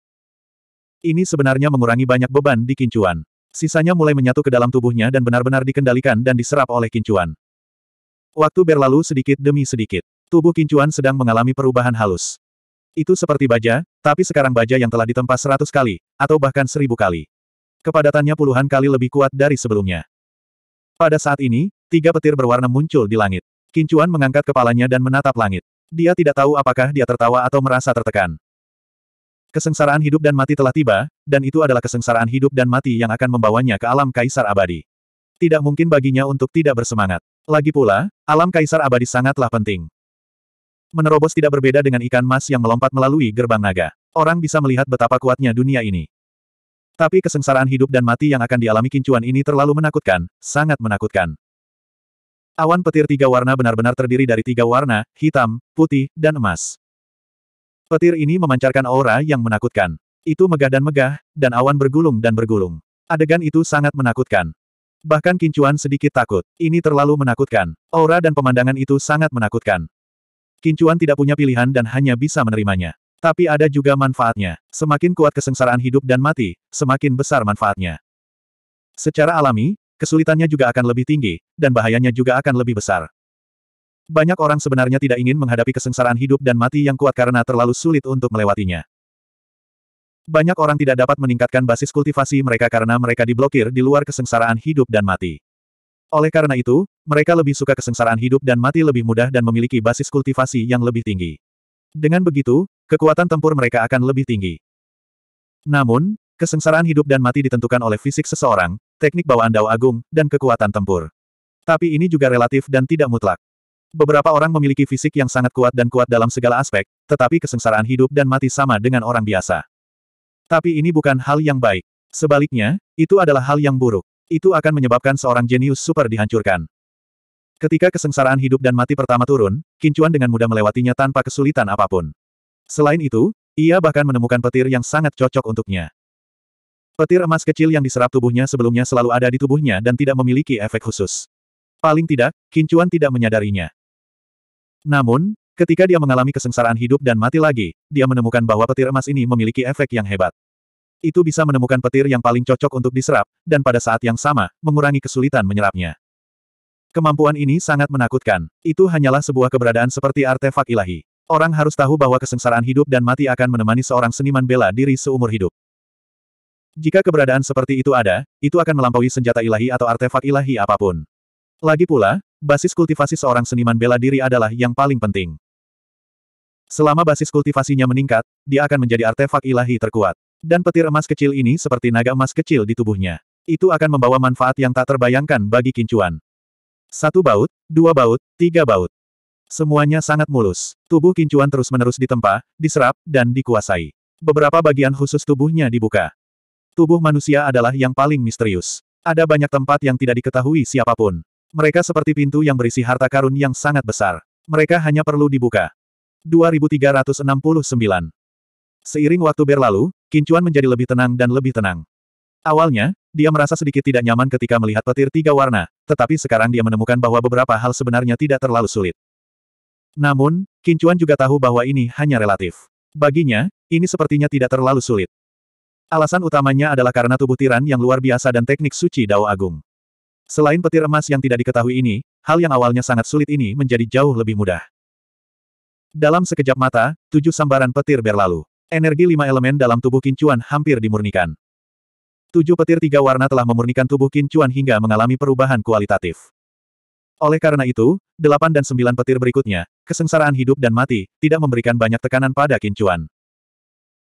Ini sebenarnya mengurangi banyak beban di kincuan. Sisanya mulai menyatu ke dalam tubuhnya dan benar-benar dikendalikan dan diserap oleh kincuan. Waktu berlalu sedikit demi sedikit. Tubuh kincuan sedang mengalami perubahan halus. Itu seperti baja, tapi sekarang baja yang telah ditempa seratus kali, atau bahkan seribu kali. Kepadatannya puluhan kali lebih kuat dari sebelumnya. Pada saat ini, tiga petir berwarna muncul di langit. Kincuan mengangkat kepalanya dan menatap langit. Dia tidak tahu apakah dia tertawa atau merasa tertekan. Kesengsaraan hidup dan mati telah tiba, dan itu adalah kesengsaraan hidup dan mati yang akan membawanya ke alam kaisar abadi. Tidak mungkin baginya untuk tidak bersemangat. Lagi pula, alam kaisar abadi sangatlah penting. Menerobos tidak berbeda dengan ikan mas yang melompat melalui gerbang naga. Orang bisa melihat betapa kuatnya dunia ini. Tapi kesengsaraan hidup dan mati yang akan dialami kincuan ini terlalu menakutkan, sangat menakutkan. Awan petir tiga warna benar-benar terdiri dari tiga warna, hitam, putih, dan emas. Petir ini memancarkan aura yang menakutkan. Itu megah dan megah, dan awan bergulung dan bergulung. Adegan itu sangat menakutkan. Bahkan Kincuan sedikit takut. Ini terlalu menakutkan. Aura dan pemandangan itu sangat menakutkan. Kincuan tidak punya pilihan dan hanya bisa menerimanya. Tapi ada juga manfaatnya. Semakin kuat kesengsaraan hidup dan mati, semakin besar manfaatnya. Secara alami, kesulitannya juga akan lebih tinggi, dan bahayanya juga akan lebih besar. Banyak orang sebenarnya tidak ingin menghadapi kesengsaraan hidup dan mati yang kuat karena terlalu sulit untuk melewatinya. Banyak orang tidak dapat meningkatkan basis kultivasi mereka karena mereka diblokir di luar kesengsaraan hidup dan mati. Oleh karena itu, mereka lebih suka kesengsaraan hidup dan mati lebih mudah dan memiliki basis kultivasi yang lebih tinggi. Dengan begitu, kekuatan tempur mereka akan lebih tinggi. Namun, kesengsaraan hidup dan mati ditentukan oleh fisik seseorang, teknik bawaan Dao Agung, dan kekuatan tempur. Tapi ini juga relatif dan tidak mutlak. Beberapa orang memiliki fisik yang sangat kuat dan kuat dalam segala aspek, tetapi kesengsaraan hidup dan mati sama dengan orang biasa. Tapi ini bukan hal yang baik. Sebaliknya, itu adalah hal yang buruk. Itu akan menyebabkan seorang jenius super dihancurkan. Ketika kesengsaraan hidup dan mati pertama turun, Kincuan dengan mudah melewatinya tanpa kesulitan apapun. Selain itu, ia bahkan menemukan petir yang sangat cocok untuknya. Petir emas kecil yang diserap tubuhnya sebelumnya selalu ada di tubuhnya dan tidak memiliki efek khusus. Paling tidak, Kincuan tidak menyadarinya. Namun, ketika dia mengalami kesengsaraan hidup dan mati lagi, dia menemukan bahwa petir emas ini memiliki efek yang hebat. Itu bisa menemukan petir yang paling cocok untuk diserap, dan pada saat yang sama, mengurangi kesulitan menyerapnya. Kemampuan ini sangat menakutkan. Itu hanyalah sebuah keberadaan seperti artefak ilahi. Orang harus tahu bahwa kesengsaraan hidup dan mati akan menemani seorang seniman bela diri seumur hidup. Jika keberadaan seperti itu ada, itu akan melampaui senjata ilahi atau artefak ilahi apapun. Lagi pula, basis kultivasi seorang seniman bela diri adalah yang paling penting. Selama basis kultivasinya meningkat, dia akan menjadi artefak ilahi terkuat. Dan petir emas kecil ini seperti naga emas kecil di tubuhnya. Itu akan membawa manfaat yang tak terbayangkan bagi Kincuan. Satu baut, dua baut, tiga baut. Semuanya sangat mulus. Tubuh Kincuan terus-menerus ditempa, diserap, dan dikuasai. Beberapa bagian khusus tubuhnya dibuka. Tubuh manusia adalah yang paling misterius. Ada banyak tempat yang tidak diketahui siapapun. Mereka seperti pintu yang berisi harta karun yang sangat besar. Mereka hanya perlu dibuka. 2369 Seiring waktu berlalu, Kincuan menjadi lebih tenang dan lebih tenang. Awalnya, dia merasa sedikit tidak nyaman ketika melihat petir tiga warna, tetapi sekarang dia menemukan bahwa beberapa hal sebenarnya tidak terlalu sulit. Namun, Kincuan juga tahu bahwa ini hanya relatif. Baginya, ini sepertinya tidak terlalu sulit. Alasan utamanya adalah karena tubuh tiran yang luar biasa dan teknik suci Dao Agung. Selain petir emas yang tidak diketahui ini, hal yang awalnya sangat sulit ini menjadi jauh lebih mudah. Dalam sekejap mata, tujuh sambaran petir berlalu. Energi lima elemen dalam tubuh Kincuan hampir dimurnikan. Tujuh petir tiga warna telah memurnikan tubuh Kincuan hingga mengalami perubahan kualitatif. Oleh karena itu, delapan dan sembilan petir berikutnya, kesengsaraan hidup dan mati, tidak memberikan banyak tekanan pada Kincuan.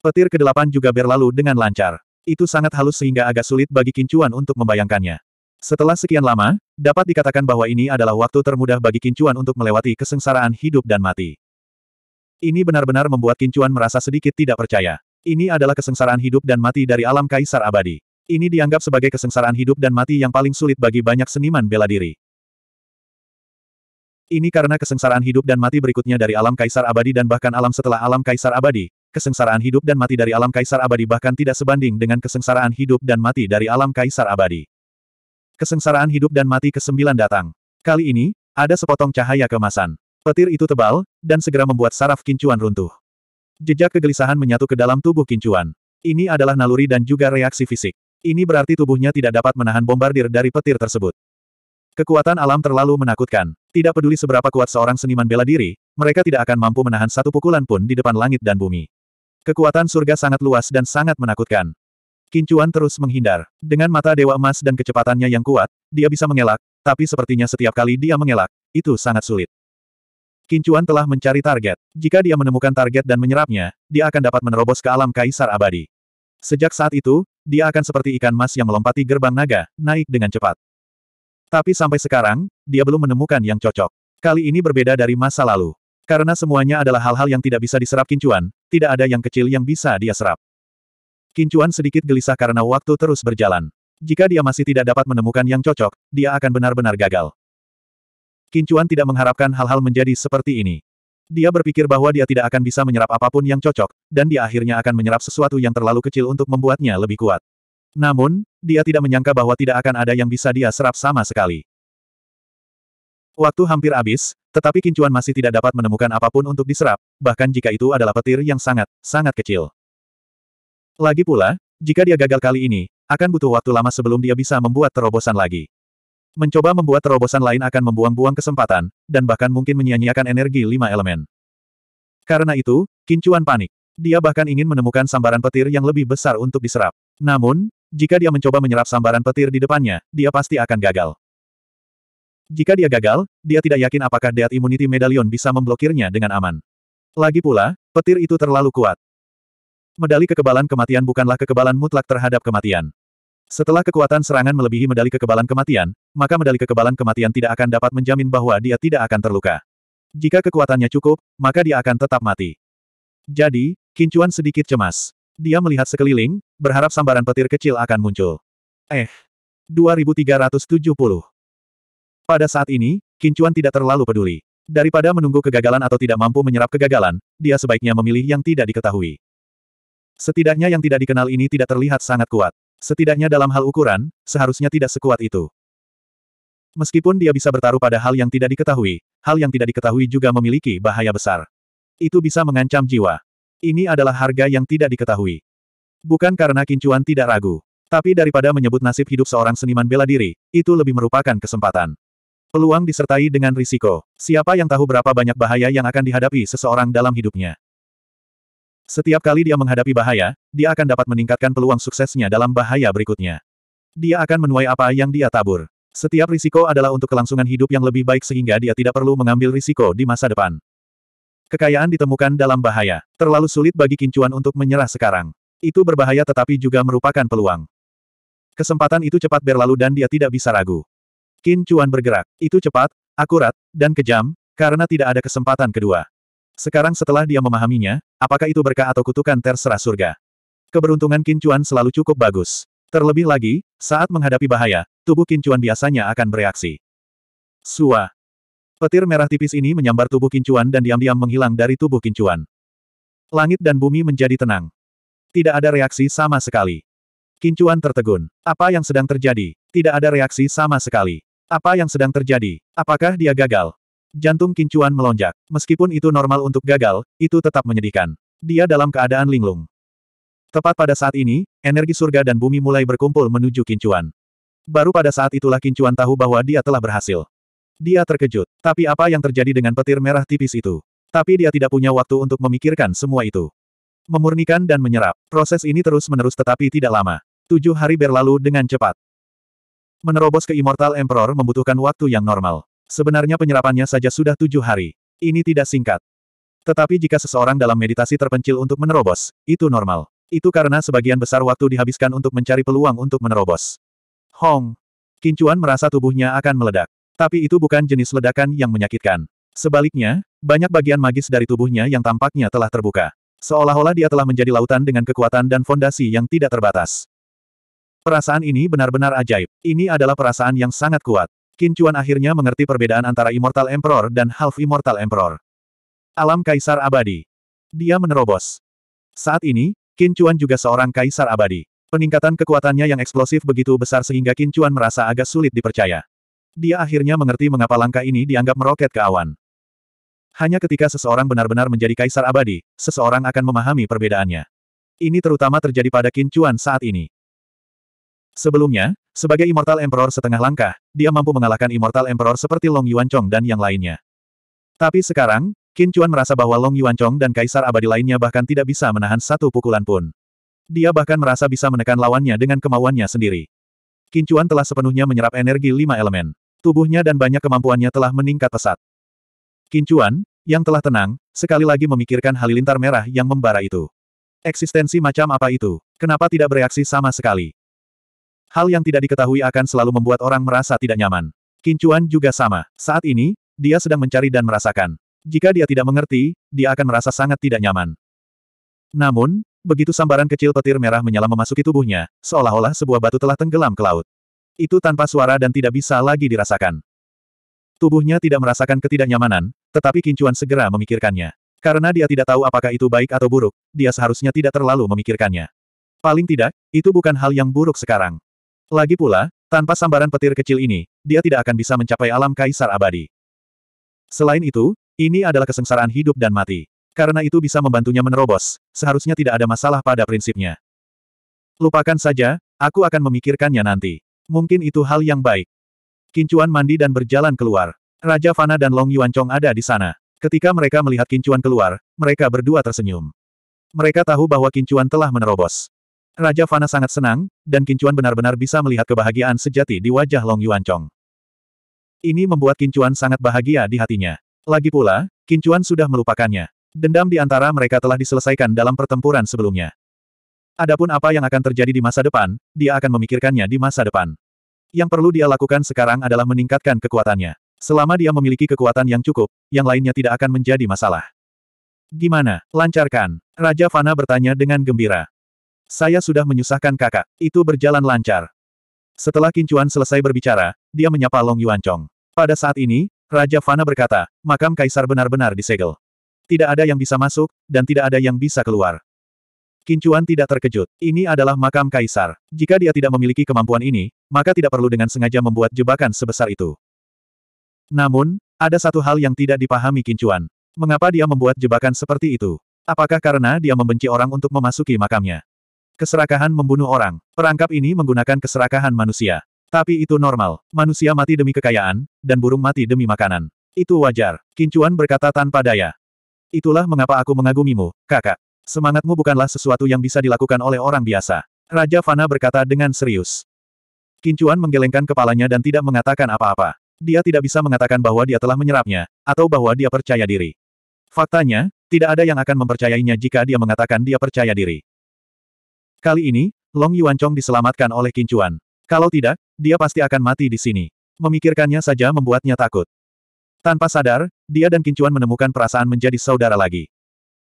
Petir ke-8 juga berlalu dengan lancar. Itu sangat halus sehingga agak sulit bagi Kincuan untuk membayangkannya. Setelah sekian lama, dapat dikatakan bahwa ini adalah waktu termudah bagi Kincuan untuk melewati kesengsaraan hidup dan mati. Ini benar-benar membuat Kincuan merasa sedikit tidak percaya. Ini adalah kesengsaraan hidup dan mati dari alam kaisar abadi. Ini dianggap sebagai kesengsaraan hidup dan mati yang paling sulit bagi banyak seniman bela diri. Ini karena kesengsaraan hidup dan mati berikutnya dari alam kaisar abadi dan bahkan alam setelah alam kaisar abadi, kesengsaraan hidup dan mati dari alam kaisar abadi bahkan tidak sebanding dengan kesengsaraan hidup dan mati dari alam kaisar abadi. Kesengsaraan hidup dan mati ke-9 datang. Kali ini, ada sepotong cahaya kemasan. Petir itu tebal, dan segera membuat saraf kincuan runtuh. Jejak kegelisahan menyatu ke dalam tubuh kincuan. Ini adalah naluri dan juga reaksi fisik. Ini berarti tubuhnya tidak dapat menahan bombardir dari petir tersebut. Kekuatan alam terlalu menakutkan. Tidak peduli seberapa kuat seorang seniman bela diri, mereka tidak akan mampu menahan satu pukulan pun di depan langit dan bumi. Kekuatan surga sangat luas dan sangat menakutkan. Kincuan terus menghindar. Dengan mata Dewa Emas dan kecepatannya yang kuat, dia bisa mengelak, tapi sepertinya setiap kali dia mengelak, itu sangat sulit. Kincuan telah mencari target. Jika dia menemukan target dan menyerapnya, dia akan dapat menerobos ke alam kaisar abadi. Sejak saat itu, dia akan seperti ikan mas yang melompati gerbang naga, naik dengan cepat. Tapi sampai sekarang, dia belum menemukan yang cocok. Kali ini berbeda dari masa lalu. Karena semuanya adalah hal-hal yang tidak bisa diserap Kincuan, tidak ada yang kecil yang bisa dia serap. Kincuan sedikit gelisah karena waktu terus berjalan. Jika dia masih tidak dapat menemukan yang cocok, dia akan benar-benar gagal. Kincuan tidak mengharapkan hal-hal menjadi seperti ini. Dia berpikir bahwa dia tidak akan bisa menyerap apapun yang cocok, dan dia akhirnya akan menyerap sesuatu yang terlalu kecil untuk membuatnya lebih kuat. Namun, dia tidak menyangka bahwa tidak akan ada yang bisa dia serap sama sekali. Waktu hampir habis, tetapi Kincuan masih tidak dapat menemukan apapun untuk diserap, bahkan jika itu adalah petir yang sangat, sangat kecil. Lagi pula, jika dia gagal kali ini, akan butuh waktu lama sebelum dia bisa membuat terobosan lagi. Mencoba membuat terobosan lain akan membuang-buang kesempatan, dan bahkan mungkin menyia-nyiakan energi lima elemen. Karena itu, Kincuan panik. Dia bahkan ingin menemukan sambaran petir yang lebih besar untuk diserap. Namun, jika dia mencoba menyerap sambaran petir di depannya, dia pasti akan gagal. Jika dia gagal, dia tidak yakin apakah Death Immunity Medallion bisa memblokirnya dengan aman. Lagi pula, petir itu terlalu kuat. Medali kekebalan kematian bukanlah kekebalan mutlak terhadap kematian. Setelah kekuatan serangan melebihi medali kekebalan kematian, maka medali kekebalan kematian tidak akan dapat menjamin bahwa dia tidak akan terluka. Jika kekuatannya cukup, maka dia akan tetap mati. Jadi, Kincuan sedikit cemas. Dia melihat sekeliling, berharap sambaran petir kecil akan muncul. Eh. 2370. Pada saat ini, Kincuan tidak terlalu peduli. Daripada menunggu kegagalan atau tidak mampu menyerap kegagalan, dia sebaiknya memilih yang tidak diketahui. Setidaknya yang tidak dikenal ini tidak terlihat sangat kuat. Setidaknya dalam hal ukuran, seharusnya tidak sekuat itu. Meskipun dia bisa bertaruh pada hal yang tidak diketahui, hal yang tidak diketahui juga memiliki bahaya besar. Itu bisa mengancam jiwa. Ini adalah harga yang tidak diketahui. Bukan karena Kincuan tidak ragu. Tapi daripada menyebut nasib hidup seorang seniman bela diri, itu lebih merupakan kesempatan. Peluang disertai dengan risiko. Siapa yang tahu berapa banyak bahaya yang akan dihadapi seseorang dalam hidupnya. Setiap kali dia menghadapi bahaya, dia akan dapat meningkatkan peluang suksesnya dalam bahaya berikutnya. Dia akan menuai apa yang dia tabur. Setiap risiko adalah untuk kelangsungan hidup yang lebih baik sehingga dia tidak perlu mengambil risiko di masa depan. Kekayaan ditemukan dalam bahaya. Terlalu sulit bagi Kincuan untuk menyerah sekarang. Itu berbahaya tetapi juga merupakan peluang. Kesempatan itu cepat berlalu dan dia tidak bisa ragu. Kincuan bergerak. Itu cepat, akurat, dan kejam, karena tidak ada kesempatan kedua. Sekarang setelah dia memahaminya, apakah itu berkah atau kutukan terserah surga. Keberuntungan Kincuan selalu cukup bagus. Terlebih lagi, saat menghadapi bahaya, tubuh Kincuan biasanya akan bereaksi. Suah. Petir merah tipis ini menyambar tubuh Kincuan dan diam-diam menghilang dari tubuh Kincuan. Langit dan bumi menjadi tenang. Tidak ada reaksi sama sekali. Kincuan tertegun. Apa yang sedang terjadi? Tidak ada reaksi sama sekali. Apa yang sedang terjadi? Apakah dia gagal? Jantung Kincuan melonjak. Meskipun itu normal untuk gagal, itu tetap menyedihkan. Dia dalam keadaan linglung. Tepat pada saat ini, energi surga dan bumi mulai berkumpul menuju Kincuan. Baru pada saat itulah Kincuan tahu bahwa dia telah berhasil. Dia terkejut. Tapi apa yang terjadi dengan petir merah tipis itu? Tapi dia tidak punya waktu untuk memikirkan semua itu. Memurnikan dan menyerap. Proses ini terus-menerus tetapi tidak lama. Tujuh hari berlalu dengan cepat. Menerobos ke Immortal Emperor membutuhkan waktu yang normal. Sebenarnya penyerapannya saja sudah tujuh hari. Ini tidak singkat. Tetapi jika seseorang dalam meditasi terpencil untuk menerobos, itu normal. Itu karena sebagian besar waktu dihabiskan untuk mencari peluang untuk menerobos. Hong. Kincuan merasa tubuhnya akan meledak. Tapi itu bukan jenis ledakan yang menyakitkan. Sebaliknya, banyak bagian magis dari tubuhnya yang tampaknya telah terbuka. Seolah-olah dia telah menjadi lautan dengan kekuatan dan fondasi yang tidak terbatas. Perasaan ini benar-benar ajaib. Ini adalah perasaan yang sangat kuat. Kincuan akhirnya mengerti perbedaan antara Immortal Emperor dan Half Immortal Emperor. Alam Kaisar Abadi. Dia menerobos. Saat ini, Kincuan juga seorang Kaisar Abadi. Peningkatan kekuatannya yang eksplosif begitu besar sehingga Kincuan merasa agak sulit dipercaya. Dia akhirnya mengerti mengapa langkah ini dianggap meroket ke awan. Hanya ketika seseorang benar-benar menjadi kaisar abadi, seseorang akan memahami perbedaannya. Ini terutama terjadi pada Qin Chuan saat ini. Sebelumnya, sebagai Immortal Emperor setengah langkah, dia mampu mengalahkan Immortal Emperor seperti Long Yuan Chong dan yang lainnya. Tapi sekarang, Qin Chuan merasa bahwa Long Yuan Chong dan kaisar abadi lainnya bahkan tidak bisa menahan satu pukulan pun. Dia bahkan merasa bisa menekan lawannya dengan kemauannya sendiri. Qin Chuan telah sepenuhnya menyerap energi lima elemen. Tubuhnya dan banyak kemampuannya telah meningkat pesat. Kincuan, yang telah tenang, sekali lagi memikirkan halilintar merah yang membara itu. Eksistensi macam apa itu? Kenapa tidak bereaksi sama sekali? Hal yang tidak diketahui akan selalu membuat orang merasa tidak nyaman. Kincuan juga sama. Saat ini, dia sedang mencari dan merasakan. Jika dia tidak mengerti, dia akan merasa sangat tidak nyaman. Namun, begitu sambaran kecil petir merah menyala memasuki tubuhnya, seolah-olah sebuah batu telah tenggelam ke laut. Itu tanpa suara dan tidak bisa lagi dirasakan. Tubuhnya tidak merasakan ketidaknyamanan, tetapi Kincuan segera memikirkannya. Karena dia tidak tahu apakah itu baik atau buruk, dia seharusnya tidak terlalu memikirkannya. Paling tidak, itu bukan hal yang buruk sekarang. Lagi pula, tanpa sambaran petir kecil ini, dia tidak akan bisa mencapai alam kaisar abadi. Selain itu, ini adalah kesengsaraan hidup dan mati. Karena itu bisa membantunya menerobos, seharusnya tidak ada masalah pada prinsipnya. Lupakan saja, aku akan memikirkannya nanti. Mungkin itu hal yang baik. Kincuan mandi dan berjalan keluar. Raja Fana dan Long Yuanchong ada di sana. Ketika mereka melihat Kincuan keluar, mereka berdua tersenyum. Mereka tahu bahwa Kincuan telah menerobos. Raja Fana sangat senang, dan Kincuan benar-benar bisa melihat kebahagiaan sejati di wajah Long Yuanchong. Ini membuat Kincuan sangat bahagia di hatinya. Lagi pula, Kincuan sudah melupakannya. Dendam di antara mereka telah diselesaikan dalam pertempuran sebelumnya. Adapun apa yang akan terjadi di masa depan, dia akan memikirkannya di masa depan. Yang perlu dia lakukan sekarang adalah meningkatkan kekuatannya. Selama dia memiliki kekuatan yang cukup, yang lainnya tidak akan menjadi masalah. Gimana, lancarkan? Raja Fana bertanya dengan gembira. Saya sudah menyusahkan kakak, itu berjalan lancar. Setelah Kincuan selesai berbicara, dia menyapa Long Yuanchong. Pada saat ini, Raja Fana berkata, makam kaisar benar-benar disegel. Tidak ada yang bisa masuk, dan tidak ada yang bisa keluar. Kincuan tidak terkejut. Ini adalah makam kaisar. Jika dia tidak memiliki kemampuan ini, maka tidak perlu dengan sengaja membuat jebakan sebesar itu. Namun, ada satu hal yang tidak dipahami Kincuan. Mengapa dia membuat jebakan seperti itu? Apakah karena dia membenci orang untuk memasuki makamnya? Keserakahan membunuh orang. Perangkap ini menggunakan keserakahan manusia. Tapi itu normal. Manusia mati demi kekayaan, dan burung mati demi makanan. Itu wajar. Kincuan berkata tanpa daya. Itulah mengapa aku mengagumimu, kakak. Semangatmu bukanlah sesuatu yang bisa dilakukan oleh orang biasa. Raja Fana berkata dengan serius. Kincuan menggelengkan kepalanya dan tidak mengatakan apa-apa. Dia tidak bisa mengatakan bahwa dia telah menyerapnya, atau bahwa dia percaya diri. Faktanya, tidak ada yang akan mempercayainya jika dia mengatakan dia percaya diri. Kali ini, Long Yuan Chong diselamatkan oleh Kincuan. Kalau tidak, dia pasti akan mati di sini. Memikirkannya saja membuatnya takut. Tanpa sadar, dia dan Kincuan menemukan perasaan menjadi saudara lagi.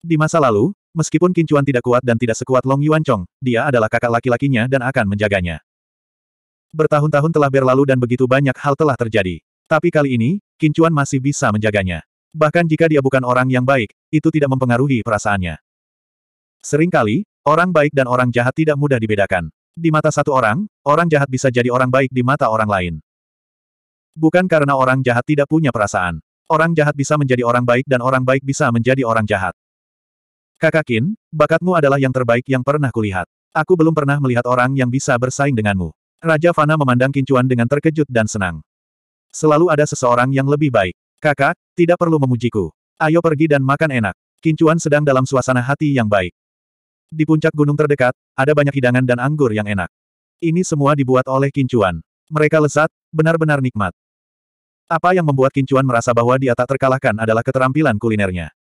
Di masa lalu, meskipun Kincuan tidak kuat dan tidak sekuat Long Yuan Chong, dia adalah kakak laki-lakinya dan akan menjaganya. Bertahun-tahun telah berlalu dan begitu banyak hal telah terjadi. Tapi kali ini, Kincuan masih bisa menjaganya. Bahkan jika dia bukan orang yang baik, itu tidak mempengaruhi perasaannya. Seringkali, orang baik dan orang jahat tidak mudah dibedakan. Di mata satu orang, orang jahat bisa jadi orang baik di mata orang lain. Bukan karena orang jahat tidak punya perasaan. Orang jahat bisa menjadi orang baik dan orang baik bisa menjadi orang jahat. Kakak Kin, bakatmu adalah yang terbaik yang pernah kulihat. Aku belum pernah melihat orang yang bisa bersaing denganmu. Raja Fana memandang Kincuan dengan terkejut dan senang. Selalu ada seseorang yang lebih baik. Kakak, tidak perlu memujiku. Ayo pergi dan makan enak. Kincuan sedang dalam suasana hati yang baik. Di puncak gunung terdekat, ada banyak hidangan dan anggur yang enak. Ini semua dibuat oleh Kincuan. Mereka lezat, benar-benar nikmat. Apa yang membuat Kincuan merasa bahwa dia tak terkalahkan adalah keterampilan kulinernya.